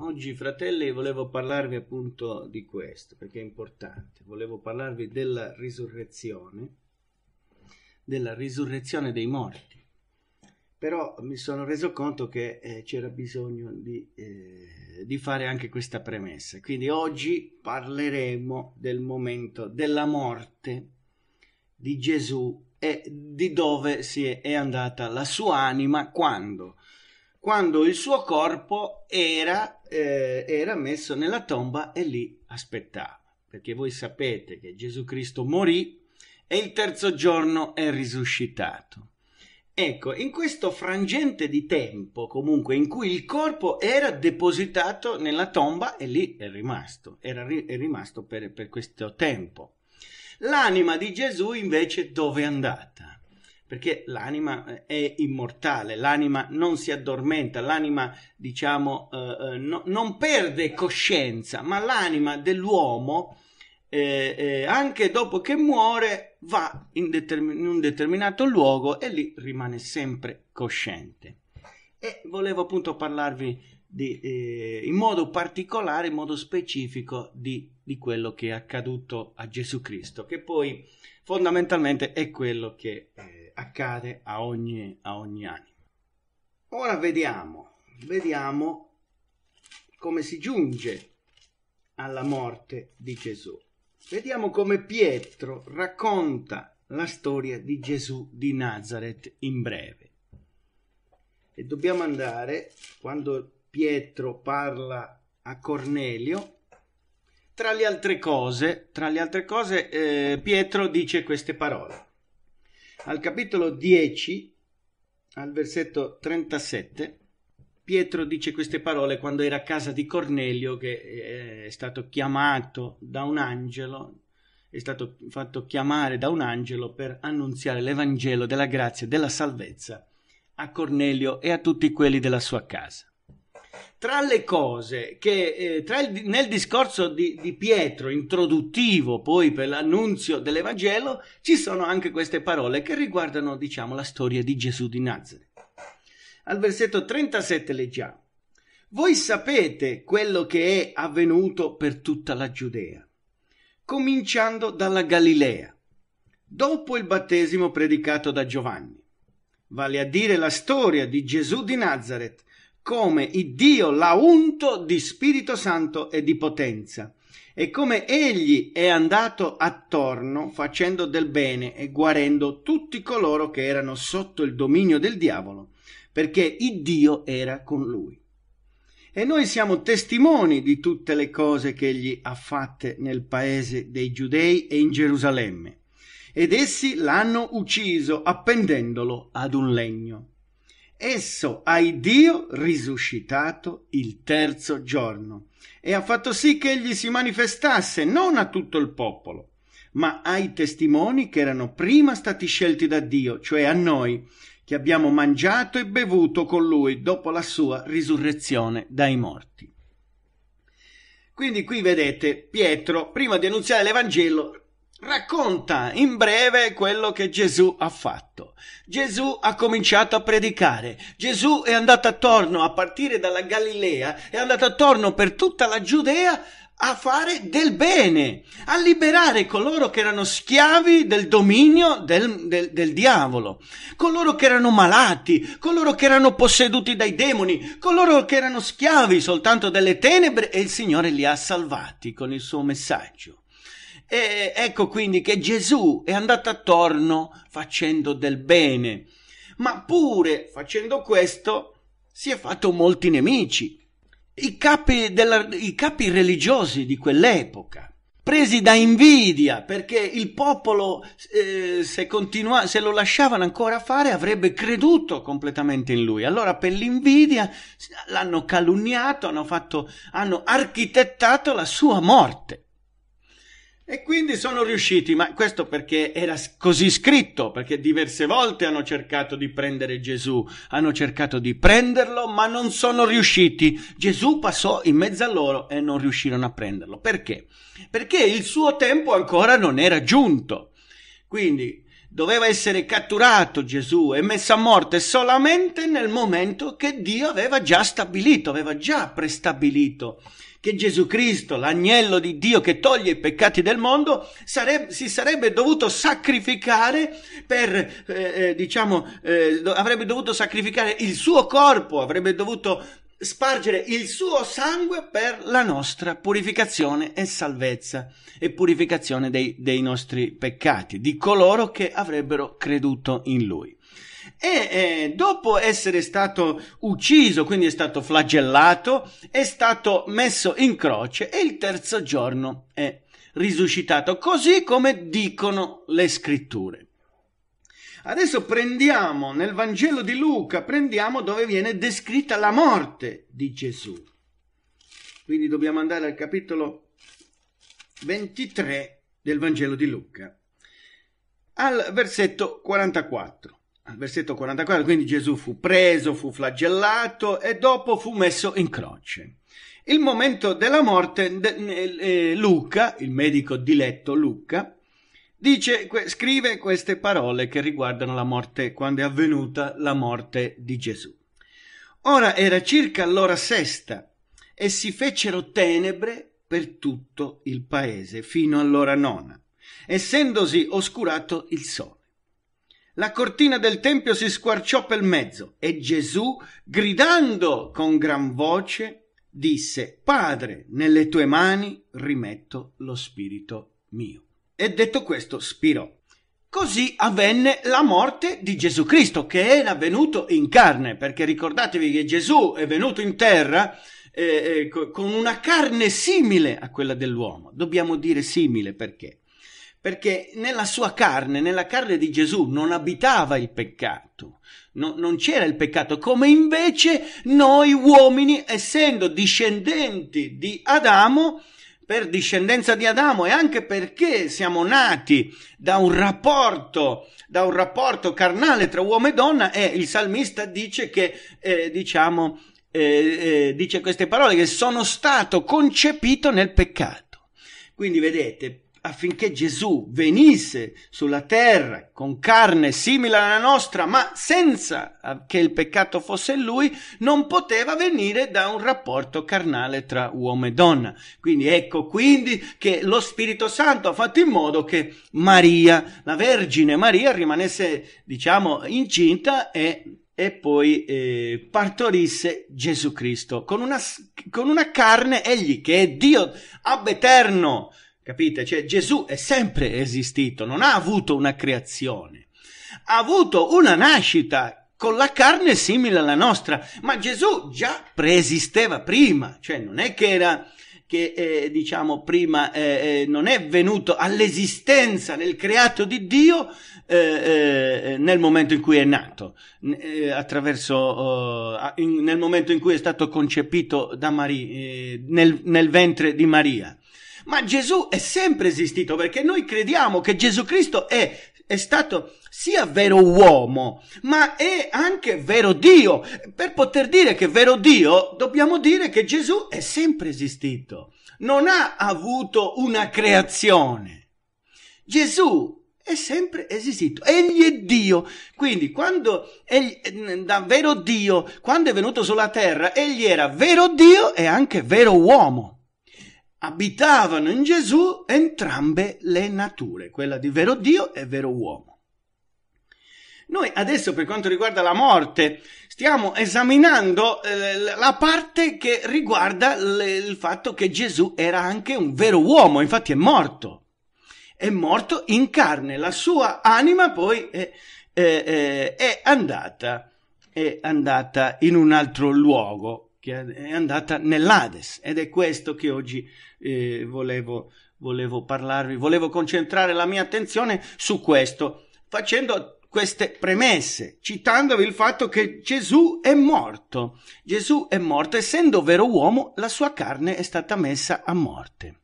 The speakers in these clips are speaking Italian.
Oggi fratelli volevo parlarvi appunto di questo perché è importante, volevo parlarvi della risurrezione, della risurrezione dei morti, però mi sono reso conto che eh, c'era bisogno di, eh, di fare anche questa premessa, quindi oggi parleremo del momento della morte di Gesù e di dove si è, è andata la sua anima quando quando il suo corpo era, eh, era messo nella tomba e lì aspettava. Perché voi sapete che Gesù Cristo morì e il terzo giorno è risuscitato. Ecco, in questo frangente di tempo, comunque, in cui il corpo era depositato nella tomba e lì è rimasto, era ri- è rimasto per, per questo tempo. L'anima di Gesù invece dove è andata? perché l'anima eh, è immortale, l'anima non si addormenta, l'anima, diciamo, eh, eh, no, non perde coscienza, ma l'anima dell'uomo, eh, eh, anche dopo che muore, va in, determin- in un determinato luogo e lì rimane sempre cosciente. E volevo appunto parlarvi di, eh, in modo particolare, in modo specifico di, di, quello che è accaduto a Gesù Cristo, che poi fondamentalmente è quello che eh, accade a ogni, a ogni anima. Ora vediamo, vediamo come si giunge alla morte di Gesù. Vediamo come Pietro racconta la storia di Gesù di Nazareth in breve. E dobbiamo andare, quando Pietro parla a Cornelio, tra le altre cose, tra le altre cose eh, Pietro dice queste parole. Al capitolo 10, al versetto 37, Pietro dice queste parole quando era a casa di Cornelio che eh, è stato chiamato da un angelo, è stato fatto chiamare da un angelo per annunziare l'Evangelo della grazia e della salvezza a Cornelio e a tutti quelli della sua casa. Tra le cose che eh, il, nel discorso di, di, Pietro, introduttivo poi per l'annunzio dell'Evangelo, ci sono anche queste parole che riguardano, diciamo, la storia di Gesù di Nazareth. Al versetto 37 leggiamo: Voi sapete quello che è avvenuto per tutta la Giudea, cominciando dalla Galilea, dopo il battesimo predicato da Giovanni vale a dire la storia di Gesù di Nazareth, come il Dio l'ha unto di Spirito Santo e di potenza e come egli è andato attorno facendo del bene e guarendo tutti coloro che erano sotto il dominio del diavolo, perché il Dio era con lui. E noi siamo testimoni di tutte le cose che egli ha fatte nel paese dei giudei e in Gerusalemme, ed essi l'hanno ucciso appendendolo ad un legno esso ha Dio risuscitato il terzo giorno e ha fatto sì che egli si manifestasse non a tutto il popolo, ma ai testimoni che erano prima stati scelti da Dio, cioè a noi, che abbiamo mangiato e bevuto con lui dopo la sua risurrezione dai morti. Quindi qui vedete Pietro, prima di annunciare l'Evangelo, racconta in breve quello che Gesù ha fatto. Gesù ha cominciato a predicare, Gesù è andato attorno a partire dalla Galilea, è andato attorno per tutta la Giudea a fare del bene, a liberare coloro che erano schiavi del dominio del, del, del, diavolo, coloro che erano malati, coloro che erano posseduti dai demoni, coloro che erano schiavi soltanto delle tenebre e il Signore li ha salvati con il suo messaggio. E ecco quindi che Gesù è andato attorno facendo del bene, ma pure facendo questo si è fatto molti nemici. I capi, della, i capi religiosi di quell'epoca, presi da invidia perché il popolo, eh, se, continua, se lo lasciavano ancora fare, avrebbe creduto completamente in lui. Allora, per l'invidia, l'hanno calunniato, hanno, fatto, hanno architettato la sua morte. E quindi sono riusciti, ma questo perché era così scritto, perché diverse volte hanno cercato di prendere Gesù, hanno cercato di prenderlo, ma non sono riusciti. Gesù passò in mezzo a loro e non riuscirono a prenderlo. Perché? Perché il suo tempo ancora non era giunto. Quindi doveva essere catturato Gesù e messo a morte solamente nel momento che Dio aveva già stabilito, aveva già prestabilito che Gesù Cristo, l'agnello di Dio che toglie i peccati del mondo, sarebbe, si sarebbe dovuto sacrificare per, eh, eh diciamo, eh, avrebbe dovuto sacrificare il suo corpo, avrebbe dovuto spargere il suo sangue per la nostra purificazione e salvezza e purificazione dei, dei nostri peccati, di coloro che avrebbero creduto in lui e eh, dopo essere stato ucciso, quindi è stato flagellato, è stato messo in croce e il terzo giorno è risuscitato, così come dicono le scritture. Adesso prendiamo nel Vangelo di Luca, prendiamo dove viene descritta la morte di Gesù. Quindi dobbiamo andare al capitolo 23 del Vangelo di Luca, al versetto 44 versetto 44, quindi Gesù fu preso, fu flagellato e dopo fu messo in croce. Il momento della morte, eh, Luca, il medico diletto Luca, dice, scrive queste parole che riguardano la morte, quando è avvenuta la morte di Gesù. Ora era circa l'ora sesta e si fecero tenebre per tutto il paese fino all'ora nona, essendosi oscurato il sole la cortina del tempio si squarciò per mezzo e Gesù, gridando con gran voce, disse: Padre, nelle tue mani rimetto lo spirito mio. E detto questo, spirò. Così avvenne la morte di Gesù Cristo, che era venuto in carne, perché ricordatevi che Gesù è venuto in terra eh, eh, con una carne simile a quella dell'uomo. Dobbiamo dire simile perché? perché nella sua carne, nella carne di Gesù non abitava il peccato, no, non c'era il peccato, come invece noi uomini, essendo discendenti di Adamo, per discendenza di Adamo e anche perché siamo nati da un rapporto, da un rapporto carnale tra uomo e donna e il salmista dice che, eh, diciamo, eh, eh, dice queste parole che sono stato concepito nel peccato. Quindi vedete, affinché Gesù venisse sulla terra con carne simile alla nostra, ma senza che il peccato fosse in lui, non poteva venire da un rapporto carnale tra uomo e donna. Quindi ecco quindi che lo Spirito Santo ha fatto in modo che Maria, la Vergine Maria, rimanesse, diciamo, incinta e e poi eh, partorisse Gesù Cristo con una, con una carne egli che è Dio ab eterno Capite? Cioè Gesù è sempre esistito, non ha avuto una creazione, ha avuto una nascita con la carne simile alla nostra, ma Gesù già preesisteva prima, cioè non è che era che eh, diciamo prima eh, eh, non è venuto all'esistenza nel creato di Dio eh, eh, nel momento in cui è nato, eh, attraverso in, nel momento in cui è stato concepito da Maria, nel, nel ventre di Maria. Ma Gesù è sempre esistito perché noi crediamo che Gesù Cristo è, è stato sia vero uomo, ma è anche vero Dio. Per poter dire che è vero Dio, dobbiamo dire che Gesù è sempre esistito. Non ha avuto una creazione. Gesù è sempre esistito. Egli è Dio. Quindi, quando egli, davvero Dio, quando è venuto sulla terra, egli era vero Dio e anche vero uomo abitavano in Gesù entrambe le nature, quella di vero Dio e vero uomo. Noi adesso per quanto riguarda la morte stiamo esaminando eh, la parte che riguarda le, il fatto che Gesù era anche un vero uomo, infatti è morto, è morto in carne, la sua anima poi è, è, è andata, è andata in un altro luogo, che è andata nell'Ades ed è questo che oggi eh, volevo, volevo parlarvi, volevo concentrare la mia attenzione su questo, facendo queste premesse, citandovi il fatto che Gesù è morto. Gesù è morto, essendo vero uomo, la sua carne è stata messa a morte.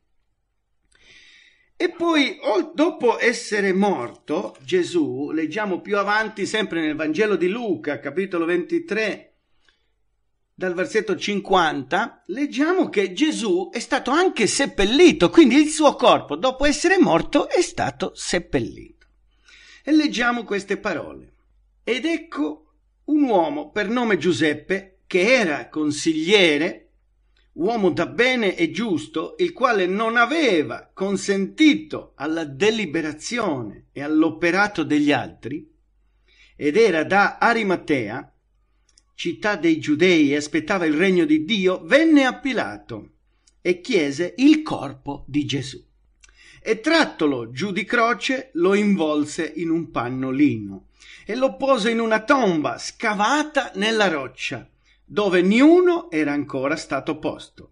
E poi, dopo essere morto, Gesù, leggiamo più avanti sempre nel Vangelo di Luca, capitolo 23, dal versetto 50, leggiamo che Gesù è stato anche seppellito, quindi il suo corpo, dopo essere morto, è stato seppellito. E leggiamo queste parole. Ed ecco un uomo per nome Giuseppe, che era consigliere, uomo da bene e giusto, il quale non aveva consentito alla deliberazione e all'operato degli altri, ed era da Arimatea, città dei Giudei e aspettava il regno di Dio, venne a Pilato e chiese il corpo di Gesù. E trattolo giù di croce, lo involse in un panno lino e lo pose in una tomba scavata nella roccia, dove niuno era ancora stato posto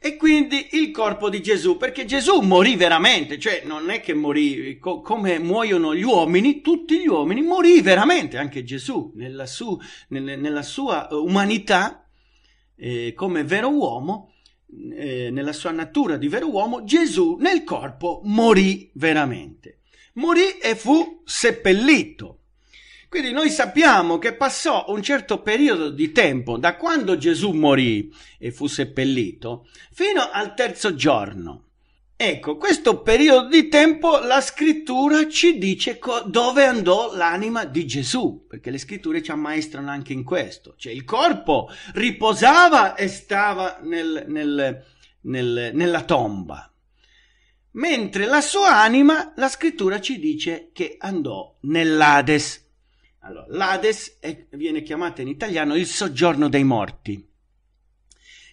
e quindi il corpo di Gesù, perché Gesù morì veramente, cioè non è che morì co- come muoiono gli uomini, tutti gli uomini morì veramente, anche Gesù nella, su- nel- nella sua eh, umanità, eh, come vero uomo, eh, nella sua natura di vero uomo, Gesù nel corpo morì veramente. Morì e fu seppellito. Quindi noi sappiamo che passò un certo periodo di tempo da quando Gesù morì e fu seppellito fino al terzo giorno. Ecco, questo periodo di tempo la scrittura ci dice co- dove andò l'anima di Gesù, perché le scritture ci ammaestrano anche in questo, cioè il corpo riposava e stava nel, nel, nel, nella tomba, mentre la sua anima, la scrittura ci dice che andò nell'Ades. Allora, l'Ades è, viene chiamata in italiano il soggiorno dei morti.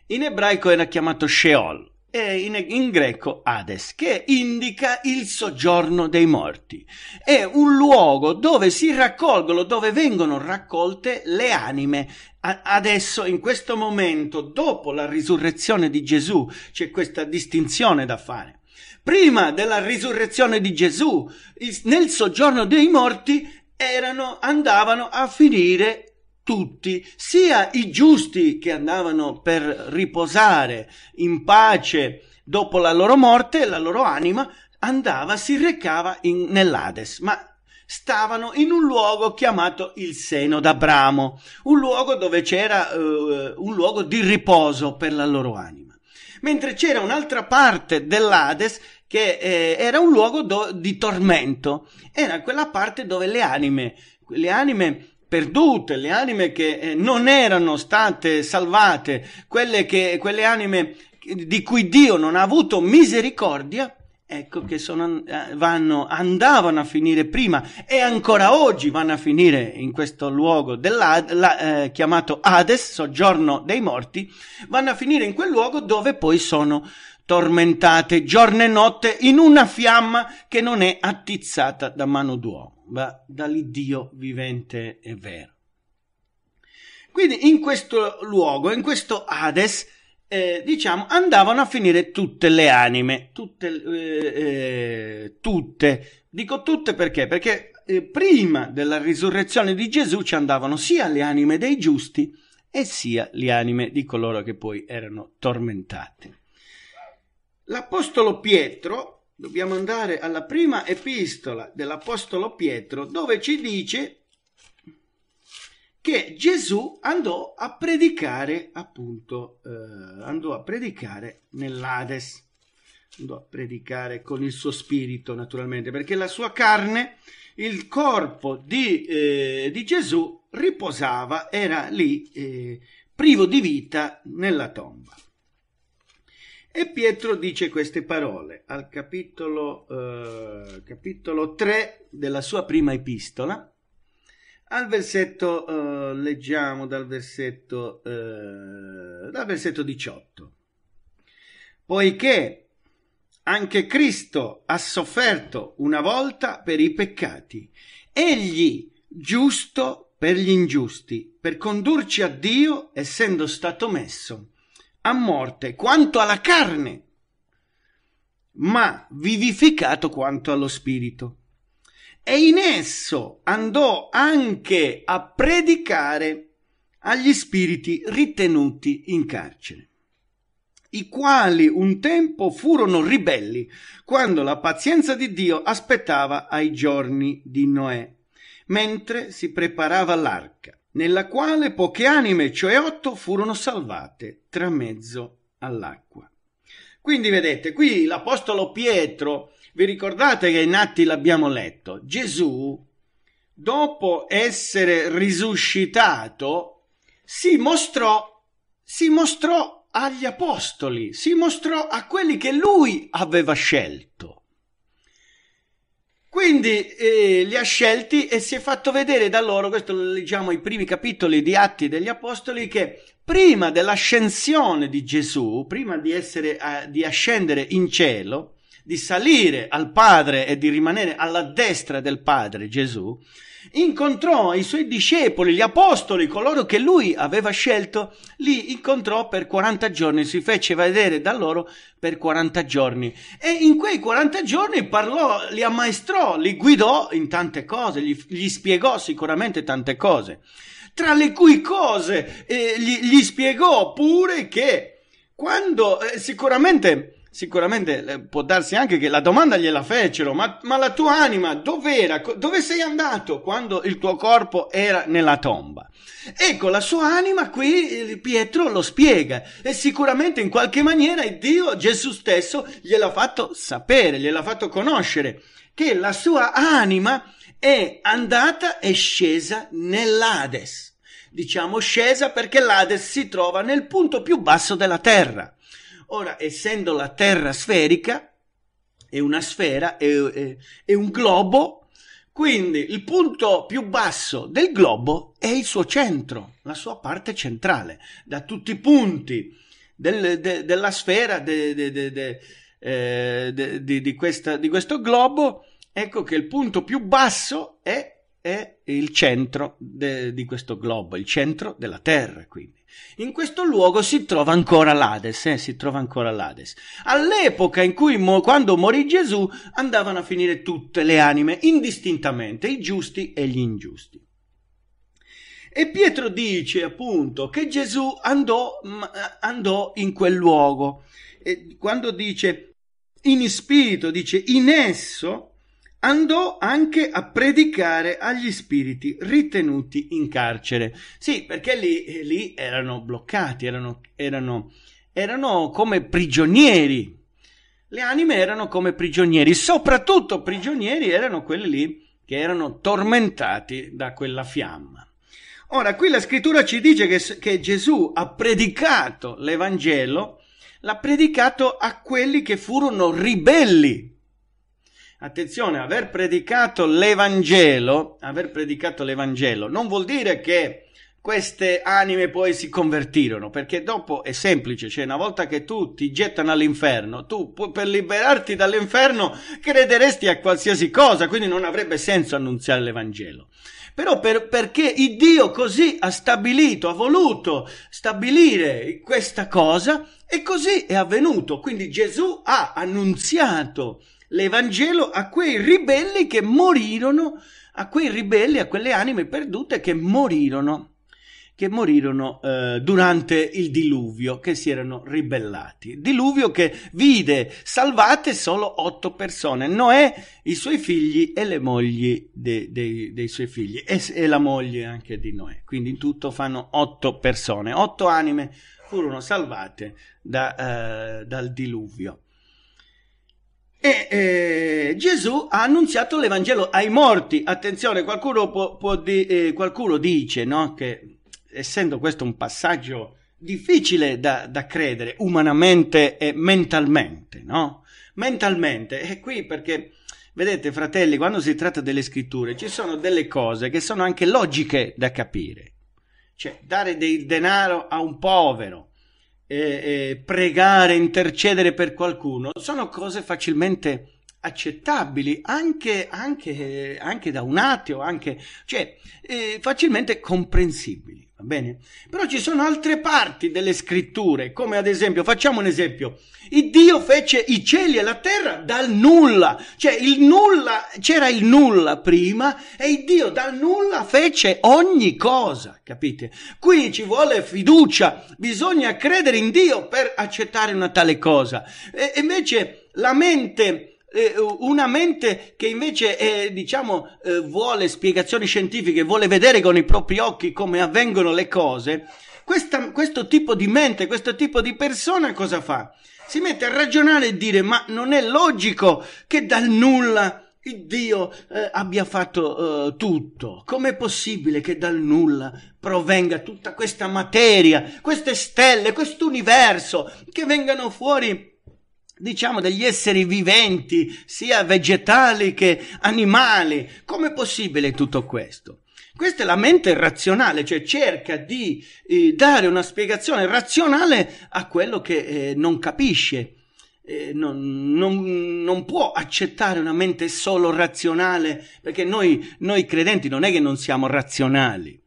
In ebraico era chiamato Sheol e in, in, greco Hades, che indica il soggiorno dei morti. È un luogo dove si raccolgono, dove vengono raccolte le anime. A, adesso, in questo momento, dopo la risurrezione di Gesù, c'è questa distinzione da fare. Prima della risurrezione di Gesù, il, nel soggiorno dei morti, erano, andavano a finire tutti, sia i giusti che andavano per riposare in pace dopo la loro morte, la loro anima andava, si recava in, nell'Ades, ma stavano in un luogo chiamato il seno d'Abramo, un luogo dove c'era uh, un luogo di riposo per la loro anima. Mentre c'era un'altra parte dell'Ades che eh, era un luogo do- di tormento, era quella parte dove le anime, le anime perdute, le anime che eh, non erano state salvate, quelle, che, quelle anime di cui Dio non ha avuto misericordia, ecco che sono, eh, vanno, andavano a finire prima e ancora oggi vanno a finire in questo luogo la, eh, chiamato Hades, soggiorno dei morti, vanno a finire in quel luogo dove poi sono tormentate giorno e notte in una fiamma che non è attizzata da mano d'uomo, ma dall'Iddio vivente e vero. Quindi in questo luogo, in questo Hades, eh, diciamo, andavano a finire tutte le anime, tutte, eh, eh tutte. Dico tutte perché? Perché eh, prima della risurrezione di Gesù ci andavano sia le anime dei giusti e sia le anime di coloro che poi erano tormentati. L'Apostolo Pietro, dobbiamo andare alla prima epistola dell'Apostolo Pietro, dove ci dice che Gesù andò a predicare, appunto, eh, andò a predicare nell'Ades andò a predicare con il suo spirito, naturalmente, perché la sua carne, il corpo di, eh, di Gesù riposava, era lì eh, privo di vita nella tomba. E Pietro dice queste parole al capitolo, eh, capitolo 3 della sua prima epistola. Al versetto, eh, leggiamo dal versetto, eh, dal versetto 18. Poiché anche Cristo ha sofferto una volta per i peccati, egli giusto per gli ingiusti, per condurci a Dio essendo stato messo a morte quanto alla carne, ma vivificato quanto allo spirito. E in esso andò anche a predicare agli spiriti ritenuti in carcere, i quali un tempo furono ribelli quando la pazienza di Dio aspettava ai giorni di Noè, mentre si preparava l'arca nella quale poche anime, cioè otto, furono salvate tra mezzo all'acqua. Quindi vedete, qui l'Apostolo Pietro, vi ricordate che in Atti l'abbiamo letto, Gesù, dopo essere risuscitato, si mostrò, si mostrò agli Apostoli, si mostrò a quelli che lui aveva scelto. Quindi eh, li ha scelti e si è fatto vedere da loro, questo lo leggiamo i primi capitoli di Atti degli Apostoli, che prima dell'ascensione di Gesù, prima di, essere, eh, di ascendere in cielo, di salire al Padre e di rimanere alla destra del Padre Gesù, incontrò i suoi discepoli, gli apostoli, coloro che lui aveva scelto, li incontrò per 40 giorni, si fece vedere da loro per 40 giorni. E in quei 40 giorni parlò, li ammaestrò, li guidò in tante cose, gli, gli spiegò sicuramente tante cose. Tra le cui cose eh, gli, gli, spiegò pure che quando eh, sicuramente sicuramente eh, può darsi anche che la domanda gliela fecero, ma, ma la tua anima dov'era? Dove sei andato quando il tuo corpo era nella tomba? Ecco, la sua anima qui Pietro lo spiega e sicuramente in qualche maniera Dio, Gesù stesso, gliel'ha fatto sapere, gliel'ha fatto conoscere, che la sua anima è andata e scesa nell'Ades. Diciamo scesa perché l'Ades si trova nel punto più basso della terra Ora, essendo la Terra sferica, è una sfera, è, è, è un globo, quindi il punto più basso del globo è il suo centro, la sua parte centrale. Da tutti i punti del, de, della sfera de, de, eh, di, questa, di, questo globo, ecco che il punto più basso è, è il centro di questo globo, il centro della Terra. Quindi. In questo luogo si trova ancora l'Ades, eh, si trova ancora l'Ades. All'epoca in cui, quando morì Gesù, andavano a finire tutte le anime, indistintamente, i giusti e gli ingiusti. E Pietro dice appunto che Gesù andò, andò in quel luogo. E quando dice in spirito, dice in esso, andò anche a predicare agli spiriti ritenuti in carcere. Sì, perché lì, eh, lì erano bloccati, erano, erano, erano come prigionieri. Le anime erano come prigionieri, soprattutto prigionieri erano quelli lì che erano tormentati da quella fiamma. Ora, qui la scrittura ci dice che, che, Gesù ha predicato l'Evangelo, l'ha predicato a quelli che furono ribelli Attenzione, aver predicato l'Evangelo, aver predicato l'Evangelo non vuol dire che queste anime poi si convertirono, perché dopo è semplice, cioè una volta che tu ti gettano all'inferno, tu per liberarti dall'inferno crederesti a qualsiasi cosa, quindi non avrebbe senso annunziare l'Evangelo. Però per, perché il Dio così ha stabilito, ha voluto stabilire questa cosa e così è avvenuto. Quindi Gesù ha annunziato l'Evangelo a quei ribelli che morirono, a quei ribelli, a quelle anime perdute che morirono che morirono eh, durante il diluvio, che si erano ribellati. Diluvio che vide salvate solo otto persone, Noè, i suoi figli e le mogli de, de, dei suoi figli e, e la moglie anche di Noè. Quindi in tutto fanno otto persone, otto anime furono salvate da, eh, dal diluvio. E eh, Gesù ha annunziato l'Evangelo ai morti. Attenzione, qualcuno, può, può di, eh, qualcuno dice no, che essendo questo un passaggio difficile da, da credere umanamente e mentalmente, no? Mentalmente, è qui perché, vedete fratelli, quando si tratta delle scritture ci sono delle cose che sono anche logiche da capire. Cioè, dare del denaro a un povero, eh, pregare, intercedere per qualcuno, sono cose facilmente accettabili anche, anche, anche da un ateo, anche, cioè eh, facilmente comprensibili bene? Però ci sono altre parti delle scritture, come ad esempio, facciamo un esempio, il Dio fece i cieli e la terra dal nulla, cioè il nulla, c'era il nulla prima e il Dio dal nulla fece ogni cosa, capite? Qui ci vuole fiducia, bisogna credere in Dio per accettare una tale cosa. E invece la mente eh, una mente che invece è, diciamo, eh, vuole spiegazioni scientifiche, vuole vedere con i propri occhi come avvengono le cose, questa, questo tipo di mente, questo tipo di persona cosa fa? Si mette a ragionare e dire ma non è logico che dal nulla Dio eh, abbia fatto eh, tutto. Com'è possibile che dal nulla provenga tutta questa materia, queste stelle, quest'universo che vengano fuori diciamo degli esseri viventi, sia vegetali che animali. Com'è possibile tutto questo? Questa è la mente razionale, cioè cerca di eh, dare una spiegazione razionale a quello che eh, non capisce. Eh, non, non, non, può accettare una mente solo razionale, perché noi, noi credenti non è che non siamo razionali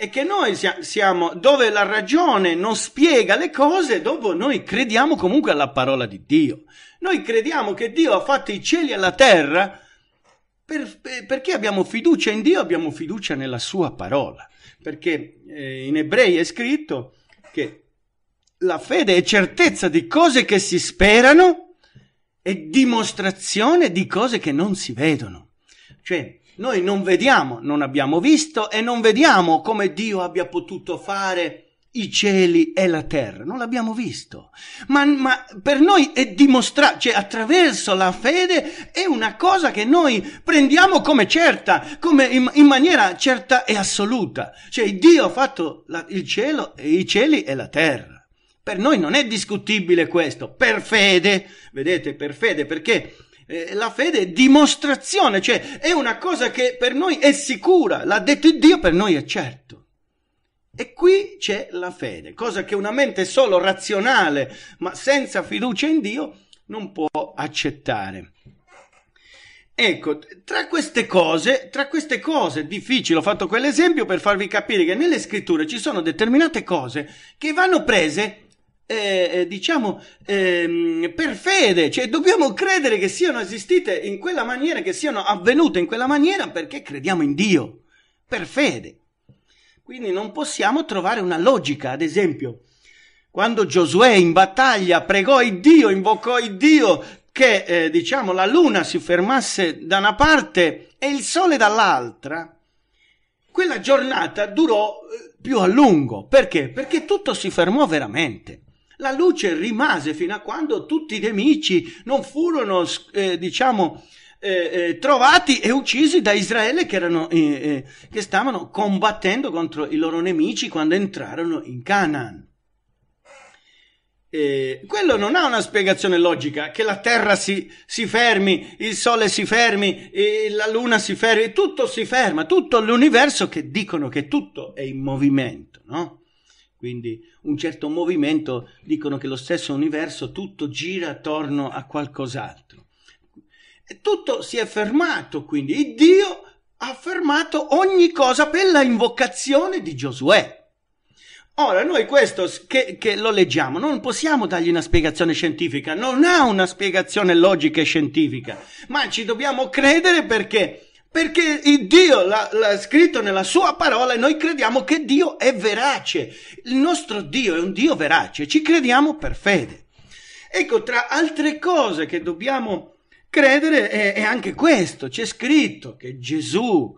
è che noi siamo dove la ragione non spiega le cose, dopo noi crediamo comunque alla parola di Dio. Noi crediamo che Dio ha fatto i cieli e la terra per, perché abbiamo fiducia in Dio, abbiamo fiducia nella sua parola. Perché eh, in ebrei è scritto che la fede è certezza di cose che si sperano e dimostrazione di cose che non si vedono. Cioè, noi non vediamo, non abbiamo visto e non vediamo come Dio abbia potuto fare i cieli e la terra, non l'abbiamo visto, ma, ma per noi è dimostrato, cioè attraverso la fede è una cosa che noi prendiamo come certa, come in, in maniera certa e assoluta, cioè Dio ha fatto la, il cielo, i cieli e la terra. Per noi non è discutibile questo, per fede, vedete, per fede, perché eh, la fede è dimostrazione, cioè è una cosa che per noi è sicura, l'ha detto Dio, per noi è certo. E qui c'è la fede, cosa che una mente solo razionale, ma senza fiducia in Dio, non può accettare. Ecco, tra queste cose, tra queste cose, difficile, ho fatto quell'esempio per farvi capire che nelle scritture ci sono determinate cose che vanno prese eh, eh, diciamo, ehm, per fede, cioè dobbiamo credere che siano esistite in quella maniera, che siano avvenute in quella maniera perché crediamo in Dio, per fede. Quindi non possiamo trovare una logica, ad esempio, quando Giosuè in battaglia pregò il Dio, invocò il Dio che, eh, diciamo, la luna si fermasse da una parte e il sole dall'altra, quella giornata durò eh, più a lungo. Perché? Perché tutto si fermò veramente. La luce rimase fino a quando tutti i nemici non furono, eh, diciamo, eh, eh, trovati e uccisi da Israele che, erano, eh, eh che stavano combattendo contro i loro nemici quando entrarono in Canaan. Eh, quello non ha una spiegazione logica, che la terra si, si fermi, il sole si fermi, la luna si fermi, tutto si ferma, tutto l'universo che dicono che tutto è in movimento, no? quindi un certo movimento, dicono che lo stesso universo tutto gira attorno a qualcos'altro. E tutto si è fermato, quindi Dio ha fermato ogni cosa per la invocazione di Giosuè. Ora, noi questo che, che, lo leggiamo non possiamo dargli una spiegazione scientifica, non ha una spiegazione logica e scientifica, ma ci dobbiamo credere perché perché Dio l'ha, scritto nella sua parola e noi crediamo che Dio è verace. Il nostro Dio è un Dio verace, ci crediamo per fede. Ecco, tra altre cose che dobbiamo credere è, è anche questo. C'è scritto che Gesù,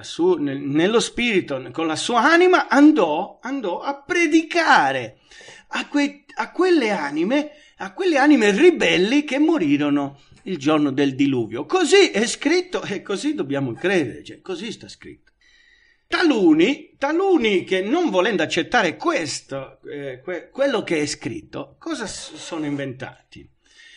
sua, nel, nello spirito, con la sua anima, andò, andò a predicare a, que, a, quelle anime, a quelle anime ribelli che morirono il giorno del diluvio. Così è scritto e così dobbiamo credere, cioè, così sta scritto. Taluni, taluni che non volendo accettare questo, eh, que- quello che è scritto, cosa s- sono inventati?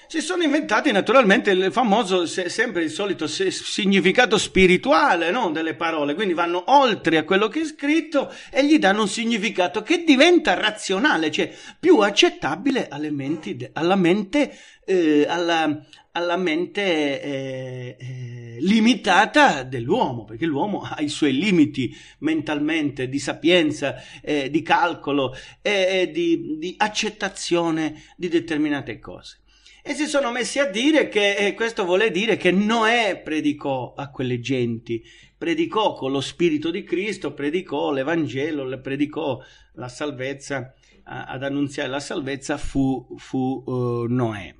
si sono inventati naturalmente il famoso, sempre il solito significato spirituale no? delle parole, quindi vanno oltre a quello che è scritto e gli danno un significato che diventa razionale, cioè più accettabile alle menti, alla mente, eh, alla, alla mente eh, eh, limitata dell'uomo, perché l'uomo ha i suoi limiti mentalmente di sapienza, eh, di calcolo e eh, eh, di, di, accettazione di determinate cose. E si sono messi a dire che questo vuole dire che Noè predicò a quelle genti, predicò con lo Spirito di Cristo, predicò l'Evangelo, predicò la salvezza, ad annunziare la salvezza fu, fu uh, Noè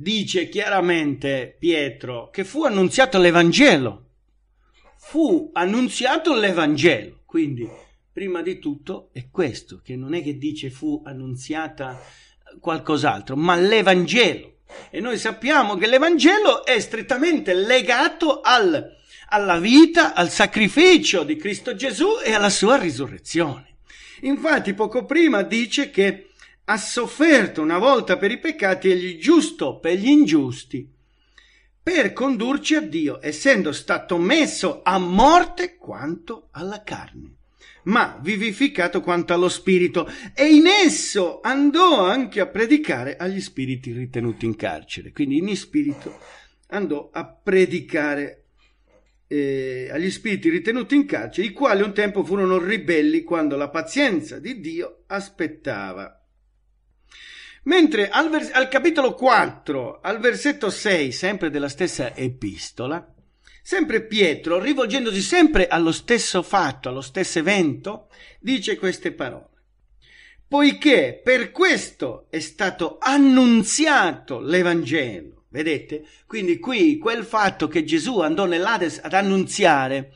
dice chiaramente Pietro che fu annunziato l'Evangelo. Fu annunziato l'Evangelo. Quindi, prima di tutto, è questo, che non è che dice fu annunziata qualcos'altro, ma l'Evangelo. E noi sappiamo che l'Evangelo è strettamente legato al, alla vita, al sacrificio di Cristo Gesù e alla sua risurrezione. Infatti, poco prima dice che ha sofferto una volta per i peccati e il giusto per gli ingiusti, per condurci a Dio, essendo stato messo a morte quanto alla carne ma vivificato quanto allo spirito, e in esso andò anche a predicare agli spiriti ritenuti in carcere. Quindi in spirito andò a predicare eh, agli spiriti ritenuti in carcere, i quali un tempo furono ribelli quando la pazienza di Dio aspettava Mentre al, vers- al capitolo 4, al versetto 6, sempre della stessa epistola, sempre Pietro, rivolgendosi sempre allo stesso fatto, allo stesso evento, dice queste parole poiché per questo è stato annunziato l'Evangelo. Vedete? Quindi qui quel fatto che Gesù andò nell'Ades ad annunziare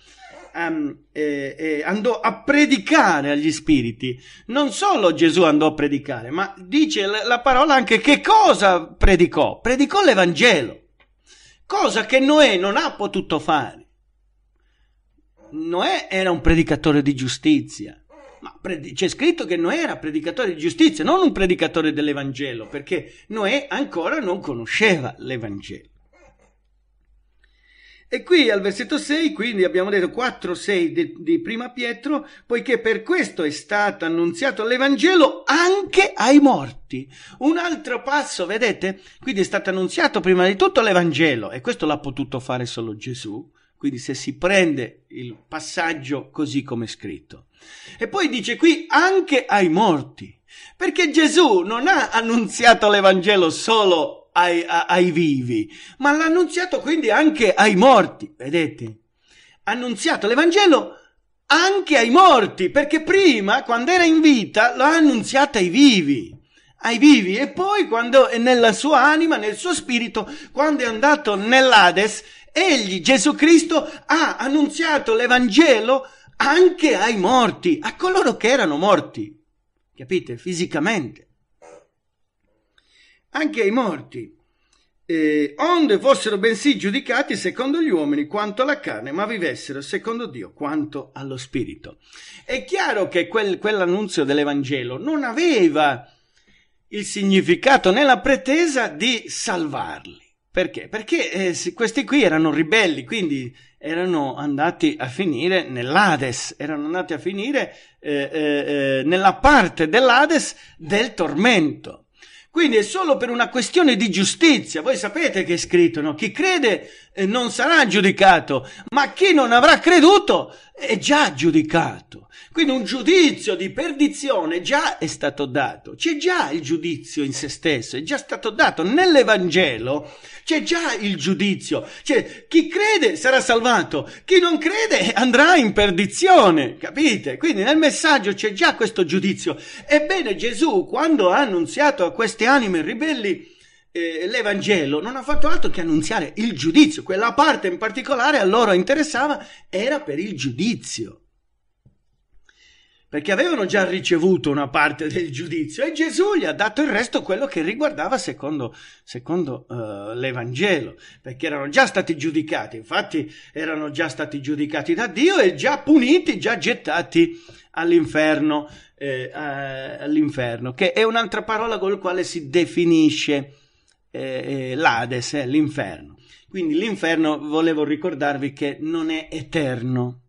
um, eh, eh, andò a predicare agli spiriti. Non solo Gesù andò a predicare, ma dice la, la parola anche che cosa predicò. Predicò l'Evangelo, cosa che Noè non ha potuto fare. Noè era un predicatore di giustizia. Ma pred- c'è scritto che Noè era predicatore di giustizia, non un predicatore dell'Evangelo, perché Noè ancora non conosceva l'Evangelo. E qui al versetto 6, quindi abbiamo detto 4-6 di, di prima Pietro, poiché per questo è stato annunziato l'Evangelo anche ai morti. Un altro passo, vedete? Quindi è stato annunziato prima di tutto l'Evangelo e questo l'ha potuto fare solo Gesù. Quindi se si prende il passaggio così come è scritto. E poi dice qui anche ai morti, perché Gesù non ha annunziato l'Evangelo solo ai, ai vivi, ma l'ha annunziato quindi anche ai morti, vedete? Ha annunziato l'Evangelo anche ai morti, perché prima, quando era in vita, l'ha annunziato ai vivi ai vivi e poi quando è nella sua anima, nel suo spirito, quando è andato nell'Ades, egli, Gesù Cristo, ha annunziato l'Evangelo anche ai morti, a coloro che erano morti, capite, fisicamente anche ai morti, eh, onde fossero bensì giudicati secondo gli uomini quanto alla carne, ma vivessero secondo Dio quanto allo Spirito. È chiaro che quel, quell'annunzio dell'Evangelo non aveva il significato né la pretesa di salvarli. Perché? Perché eh, questi qui erano ribelli, quindi erano andati a finire nell'Ades, erano andati a finire eh, eh, eh nella parte dell'Ades del tormento. Quindi è solo per una questione di giustizia. Voi sapete che è scritto, no? Chi crede eh, non sarà giudicato, ma chi non avrà creduto è già giudicato. Quindi un giudizio di perdizione già è stato dato, c'è già il giudizio in se stesso, è già stato dato nell'Evangelo, c'è già il giudizio, cioè chi crede sarà salvato, chi non crede andrà in perdizione, capite? Quindi nel messaggio c'è già questo giudizio. Ebbene Gesù quando ha annunziato a queste anime ribelli, eh, l'Evangelo non ha fatto altro che annunziare il giudizio. Quella parte in particolare a loro interessava era per il giudizio perché avevano già ricevuto una parte del giudizio e Gesù gli ha dato il resto quello che riguardava secondo, secondo uh, l'Evangelo, perché erano già stati giudicati, infatti erano già stati giudicati da Dio e già puniti, già gettati all'inferno, eh, all'inferno che è un'altra parola con la quale si definisce eh, eh l'Ades, eh, l'inferno. Quindi l'inferno, volevo ricordarvi che non è eterno,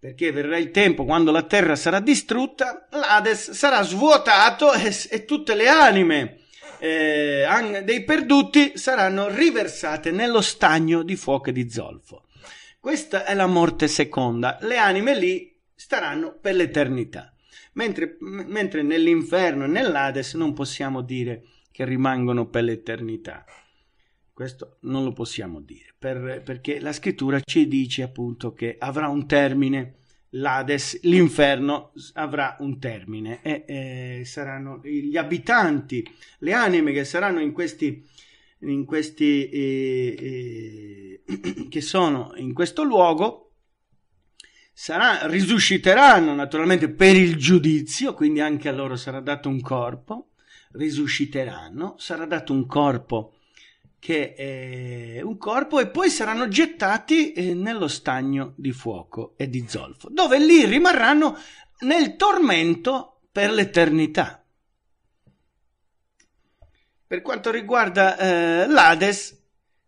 perché verrà il tempo quando la terra sarà distrutta, l'Ades sarà svuotato e, e tutte le anime eh, dei perduti saranno riversate nello stagno di fuoco e di zolfo. Questa è la morte seconda, le anime lì staranno per l'eternità, mentre, m- mentre nell'inferno e nell'Ades non possiamo dire che rimangono per l'eternità. Questo non lo possiamo dire, per, perché la scrittura ci dice appunto che avrà un termine, l'Ades, l'inferno avrà un termine e, e saranno gli abitanti, le anime che saranno in questi, in questi eh, eh, che sono in questo luogo sarà, risusciteranno naturalmente per il giudizio, quindi anche a loro sarà dato un corpo, risusciteranno, sarà dato un corpo che è eh, un corpo e poi saranno gettati eh, nello stagno di fuoco e di zolfo, dove lì rimarranno nel tormento per l'eternità. Per quanto riguarda eh, l'Ades,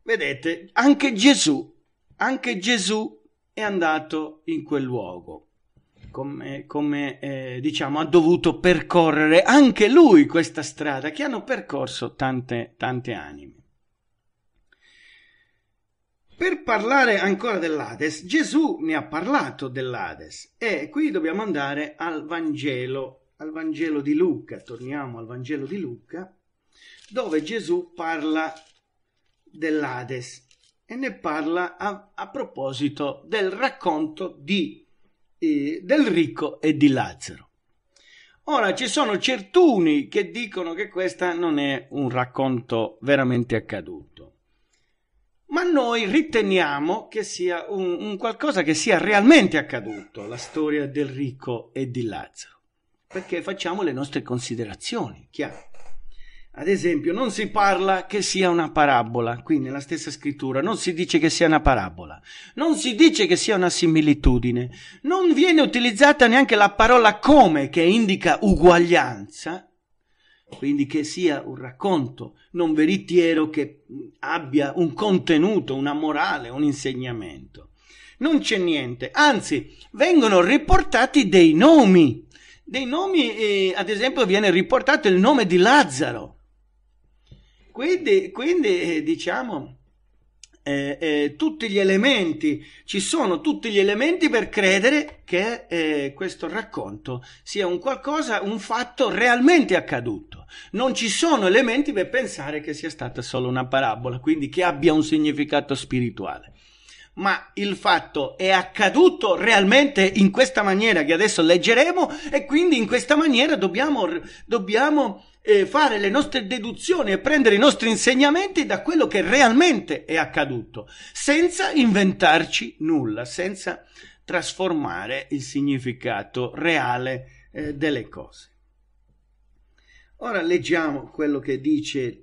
vedete, anche Gesù, anche Gesù è andato in quel luogo come, come eh, diciamo, ha dovuto percorrere anche lui questa strada che hanno percorso tante, tante anime. Per parlare ancora dell'Ades, Gesù ne ha parlato dell'Ades e qui dobbiamo andare al Vangelo, al Vangelo di Luca, torniamo al Vangelo di Luca, dove Gesù parla dell'Ades e ne parla a, a proposito del racconto di, eh, del ricco e di Lazzaro. Ora ci sono certuni che dicono che questo non è un racconto veramente accaduto ma noi riteniamo che sia un, un qualcosa che sia realmente accaduto, la storia del ricco e di Lazzaro, perché facciamo le nostre considerazioni, chiaro. Ad esempio, non si parla che sia una parabola, qui nella stessa scrittura, non si dice che sia una parabola, non si dice che sia una similitudine, non viene utilizzata neanche la parola come che indica uguaglianza, quindi che sia un racconto non veritiero che abbia un contenuto, una morale, un insegnamento. Non c'è niente, anzi vengono riportati dei nomi, dei nomi, eh, ad esempio viene riportato il nome di Lazzaro. Quindi, quindi eh, diciamo, eh, eh, tutti gli elementi, ci sono tutti gli elementi per credere che eh, questo racconto sia un qualcosa, un fatto realmente accaduto. Non ci sono elementi per pensare che sia stata solo una parabola, quindi che abbia un significato spirituale. Ma il fatto è accaduto realmente in questa maniera che adesso leggeremo e quindi in questa maniera dobbiamo, dobbiamo eh, fare le nostre deduzioni e prendere i nostri insegnamenti da quello che realmente è accaduto, senza inventarci nulla, senza trasformare il significato reale eh, delle cose. Ora leggiamo quello che dice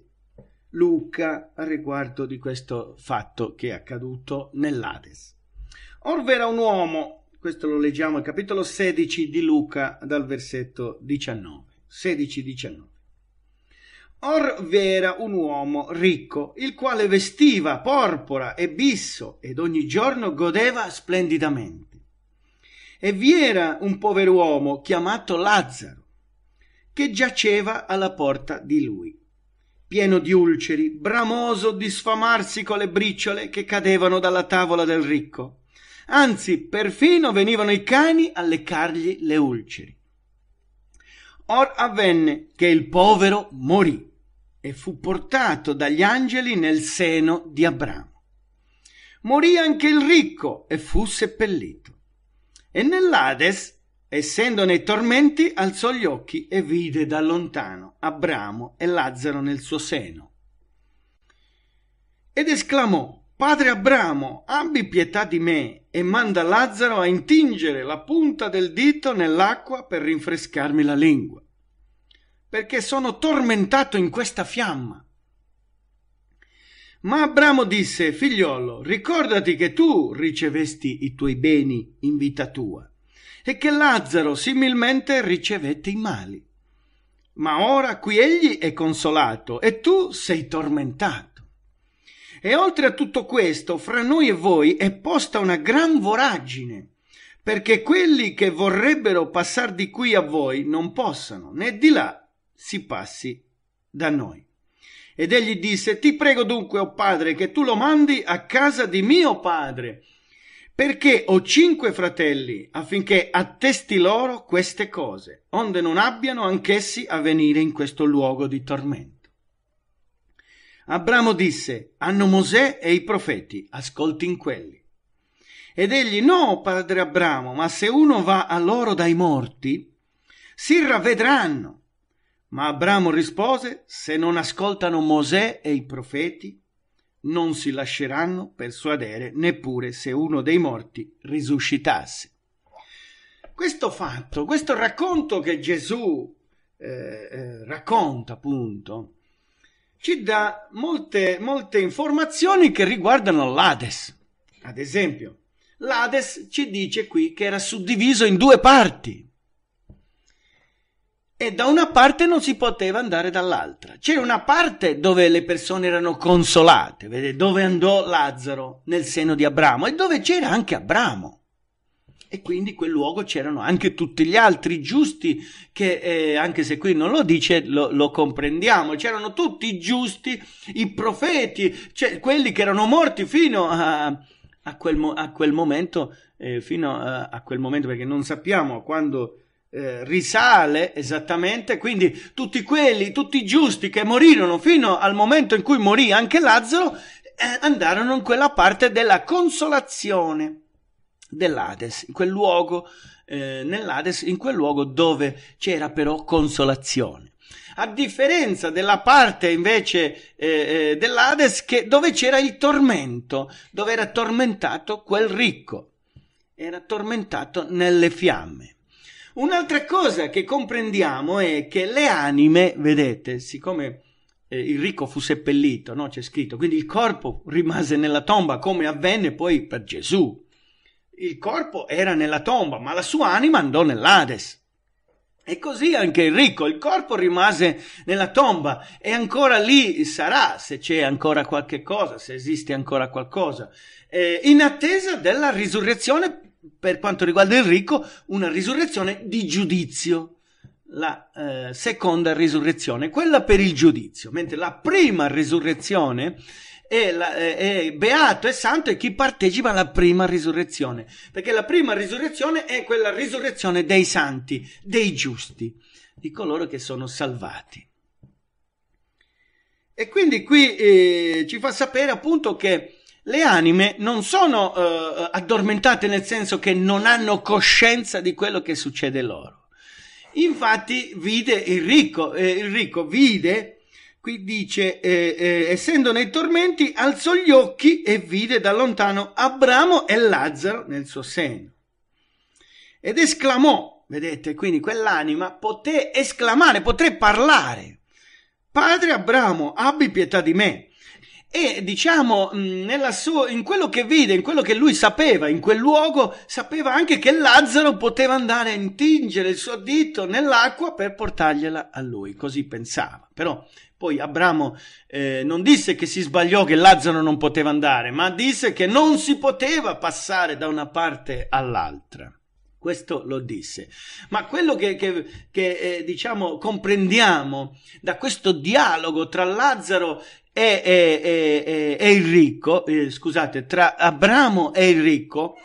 Luca a riguardo di questo fatto che è accaduto nell'Ades. Orvera un uomo, questo lo leggiamo al capitolo 16 di Luca dal versetto 19, 16-19. Or v'era un uomo ricco, il quale vestiva porpora e bisso ed ogni giorno godeva splendidamente. E vi era un pover'uomo chiamato Lazzaro, che giaceva alla porta di lui, pieno di ulceri, bramoso di sfamarsi con le briciole che cadevano dalla tavola del ricco. Anzi, perfino venivano i cani a leccargli le ulceri. Or avvenne che il povero morì e fu portato dagli angeli nel seno di Abramo. Morì anche il ricco e fu seppellito. E nell'Ades, essendo nei tormenti, alzò gli occhi e vide da lontano Abramo e Lazzaro nel suo seno. Ed esclamò, Padre Abramo, abbi pietà di me e manda Lazzaro a intingere la punta del dito nell'acqua per rinfrescarmi la lingua perché sono tormentato in questa fiamma. Ma Abramo disse, figliolo, ricordati che tu ricevesti i tuoi beni in vita tua e che Lazzaro similmente ricevette i mali. Ma ora qui egli è consolato e tu sei tormentato. E oltre a tutto questo, fra noi e voi è posta una gran voragine, perché quelli che vorrebbero passare di qui a voi non possano, né di là si passi da noi. Ed egli disse, ti prego dunque, o oh padre, che tu lo mandi a casa di mio padre, perché ho cinque fratelli, affinché attesti loro queste cose, onde non abbiano anch'essi a venire in questo luogo di tormento. Abramo disse, hanno Mosè e i profeti, ascolti in quelli. Ed egli, no, padre Abramo, ma se uno va a loro dai morti, si ravvedranno ma Abramo rispose, se non ascoltano Mosè e i profeti, non si lasceranno persuadere neppure se uno dei morti risuscitasse. Questo fatto, questo racconto che Gesù eh, eh racconta appunto, ci dà molte, molte informazioni che riguardano l'Ades. Ad esempio, l'Ades ci dice qui che era suddiviso in due parti e da una parte non si poteva andare dall'altra. C'era una parte dove le persone erano consolate, vede, dove andò Lazzaro nel seno di Abramo e dove c'era anche Abramo. E quindi in quel luogo c'erano anche tutti gli altri giusti che, eh, anche se qui non lo dice, lo, lo comprendiamo. C'erano tutti i giusti, i profeti, cioè quelli che erano morti fino a, a, quel, a quel, momento, eh, fino a, a quel momento, perché non sappiamo quando eh, risale esattamente, quindi tutti quelli, tutti i giusti che morirono fino al momento in cui morì anche Lazzaro, eh, andarono in quella parte della consolazione dell'Ades, in quel luogo, eh, nell'Ades, in quel luogo dove c'era però consolazione. A differenza della parte invece eh, eh dell'Ades che, dove c'era il tormento, dove era tormentato quel ricco, era tormentato nelle fiamme. Un'altra cosa che comprendiamo è che le anime, vedete, siccome eh, il ricco fu seppellito, no? c'è scritto, quindi il corpo rimase nella tomba come avvenne poi per Gesù. Il corpo era nella tomba, ma la sua anima andò nell'Ades. E così anche il ricco, il corpo rimase nella tomba e ancora lì sarà se c'è ancora qualche cosa, se esiste ancora qualcosa, eh, in attesa della risurrezione per quanto riguarda il ricco, una risurrezione di giudizio, la eh, seconda risurrezione, quella per il giudizio, mentre la prima risurrezione è, la, è, beato e santo è chi partecipa alla prima risurrezione, perché la prima risurrezione è quella risurrezione dei santi, dei giusti, di coloro che sono salvati. E quindi qui eh, ci fa sapere appunto che le anime non sono eh, addormentate nel senso che non hanno coscienza di quello che succede loro. Infatti vide il ricco, eh, il ricco vide, qui dice, eh, eh, essendo nei tormenti, alzò gli occhi e vide da lontano Abramo e Lazzaro nel suo seno. Ed esclamò, vedete, quindi quell'anima poté esclamare, poté parlare, Padre Abramo, abbi pietà di me e diciamo mm, sua, in quello che vide, in quello che lui sapeva, in quel luogo, sapeva anche che Lazzaro poteva andare a intingere il suo dito nell'acqua per portargliela a lui, così pensava. Però poi Abramo eh, non disse che si sbagliò che Lazzaro non poteva andare, ma disse che non si poteva passare da una parte all'altra. Questo lo disse. Ma quello che, che, che eh, diciamo comprendiamo da questo dialogo tra Lazzaro e, e, e, e il ricco, eh, scusate, tra Abramo e il ricco,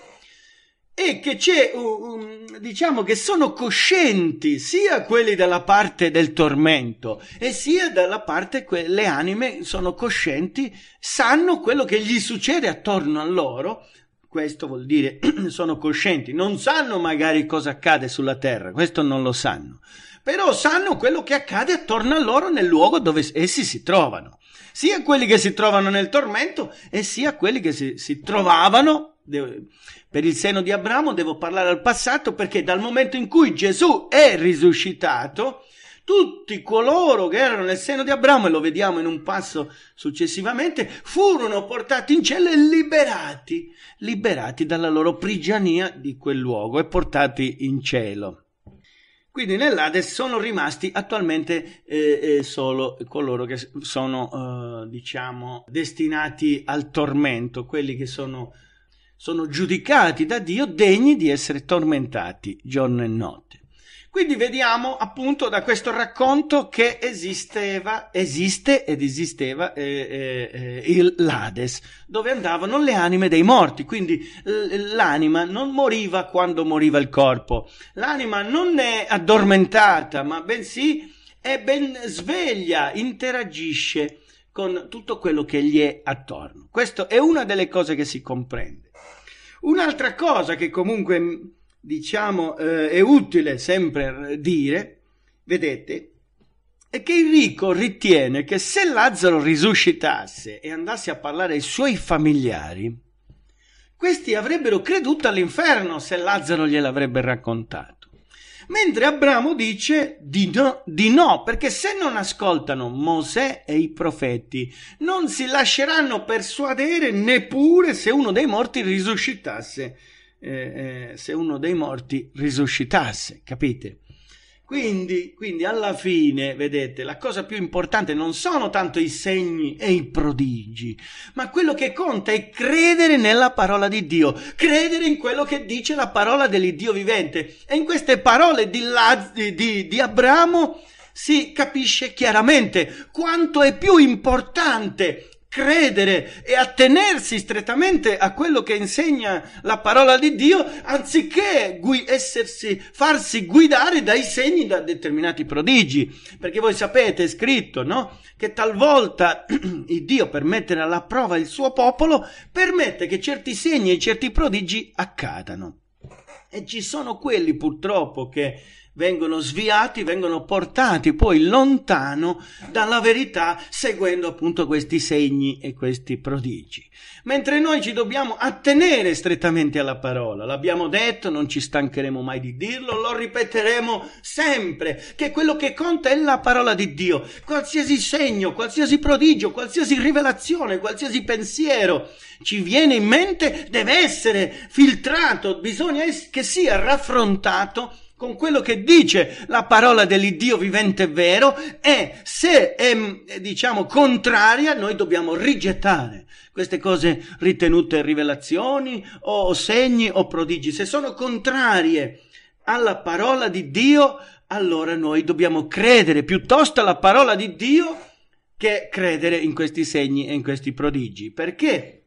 e che c'è, um, diciamo che sono coscienti sia quelli dalla parte del tormento e sia dalla parte que- le anime sono coscienti, sanno quello che gli succede attorno a loro. Questo vuol dire sono coscienti, non sanno magari cosa accade sulla terra, questo non lo sanno, però sanno quello che accade attorno a loro nel luogo dove essi si trovano sia quelli che si trovano nel tormento e sia quelli che si, si trovavano. per il seno di Abramo devo parlare al passato perché dal momento in cui Gesù è risuscitato, tutti coloro che erano nel seno di Abramo, e lo vediamo in un passo successivamente, furono portati in cielo e liberati, liberati dalla loro prigionia di quel luogo e portati in cielo. Quindi nell'Ades sono rimasti attualmente eh, eh, solo coloro che sono, eh, diciamo, destinati al tormento, quelli che sono, sono giudicati da Dio degni di essere tormentati giorno e notte. Quindi vediamo appunto da questo racconto che esisteva, esiste ed esisteva eh, eh, eh il l'Ades, dove andavano le anime dei morti. Quindi l'anima non moriva quando moriva il corpo, l'anima non è addormentata, ma bensì è ben sveglia, interagisce con tutto quello che gli è attorno. Questa è una delle cose che si comprende. Un'altra cosa che comunque diciamo, eh, è utile sempre dire, vedete, è che Enrico ritiene che se Lazzaro risuscitasse e andasse a parlare ai suoi familiari, questi avrebbero creduto all'inferno se Lazzaro gliel'avrebbe raccontato. Mentre Abramo dice di no, di no, perché se non ascoltano Mosè e i profeti, non si lasceranno persuadere neppure se uno dei morti risuscitasse eh, eh, se uno dei morti risuscitasse, capite? Quindi, quindi, alla fine, vedete, la cosa più importante non sono tanto i segni e i prodigi, ma quello che conta è credere nella parola di Dio, credere in quello che dice la parola dell'Iddio vivente. E in queste parole di, Laz- di, di Abramo si capisce chiaramente quanto è più importante credere e attenersi strettamente a quello che insegna la parola di Dio, anziché gui- essersi, farsi guidare dai segni da determinati prodigi. Perché voi sapete, è scritto, no? Che talvolta il Dio, per mettere alla prova il suo popolo, permette che certi segni e certi prodigi accadano. E ci sono quelli purtroppo che vengono sviati, vengono portati poi lontano dalla verità seguendo appunto questi segni e questi prodigi. Mentre noi ci dobbiamo attenere strettamente alla parola, l'abbiamo detto, non ci stancheremo mai di dirlo, lo ripeteremo sempre, che quello che conta è la parola di Dio. Qualsiasi segno, qualsiasi prodigio, qualsiasi rivelazione, qualsiasi pensiero ci viene in mente deve essere filtrato, bisogna che sia raffrontato con quello che dice la parola dell'Iddio vivente e vero e se è, diciamo, contraria, noi dobbiamo rigettare queste cose ritenute rivelazioni o segni o prodigi. Se sono contrarie alla parola di Dio, allora noi dobbiamo credere piuttosto alla parola di Dio che credere in questi segni e in questi prodigi, perché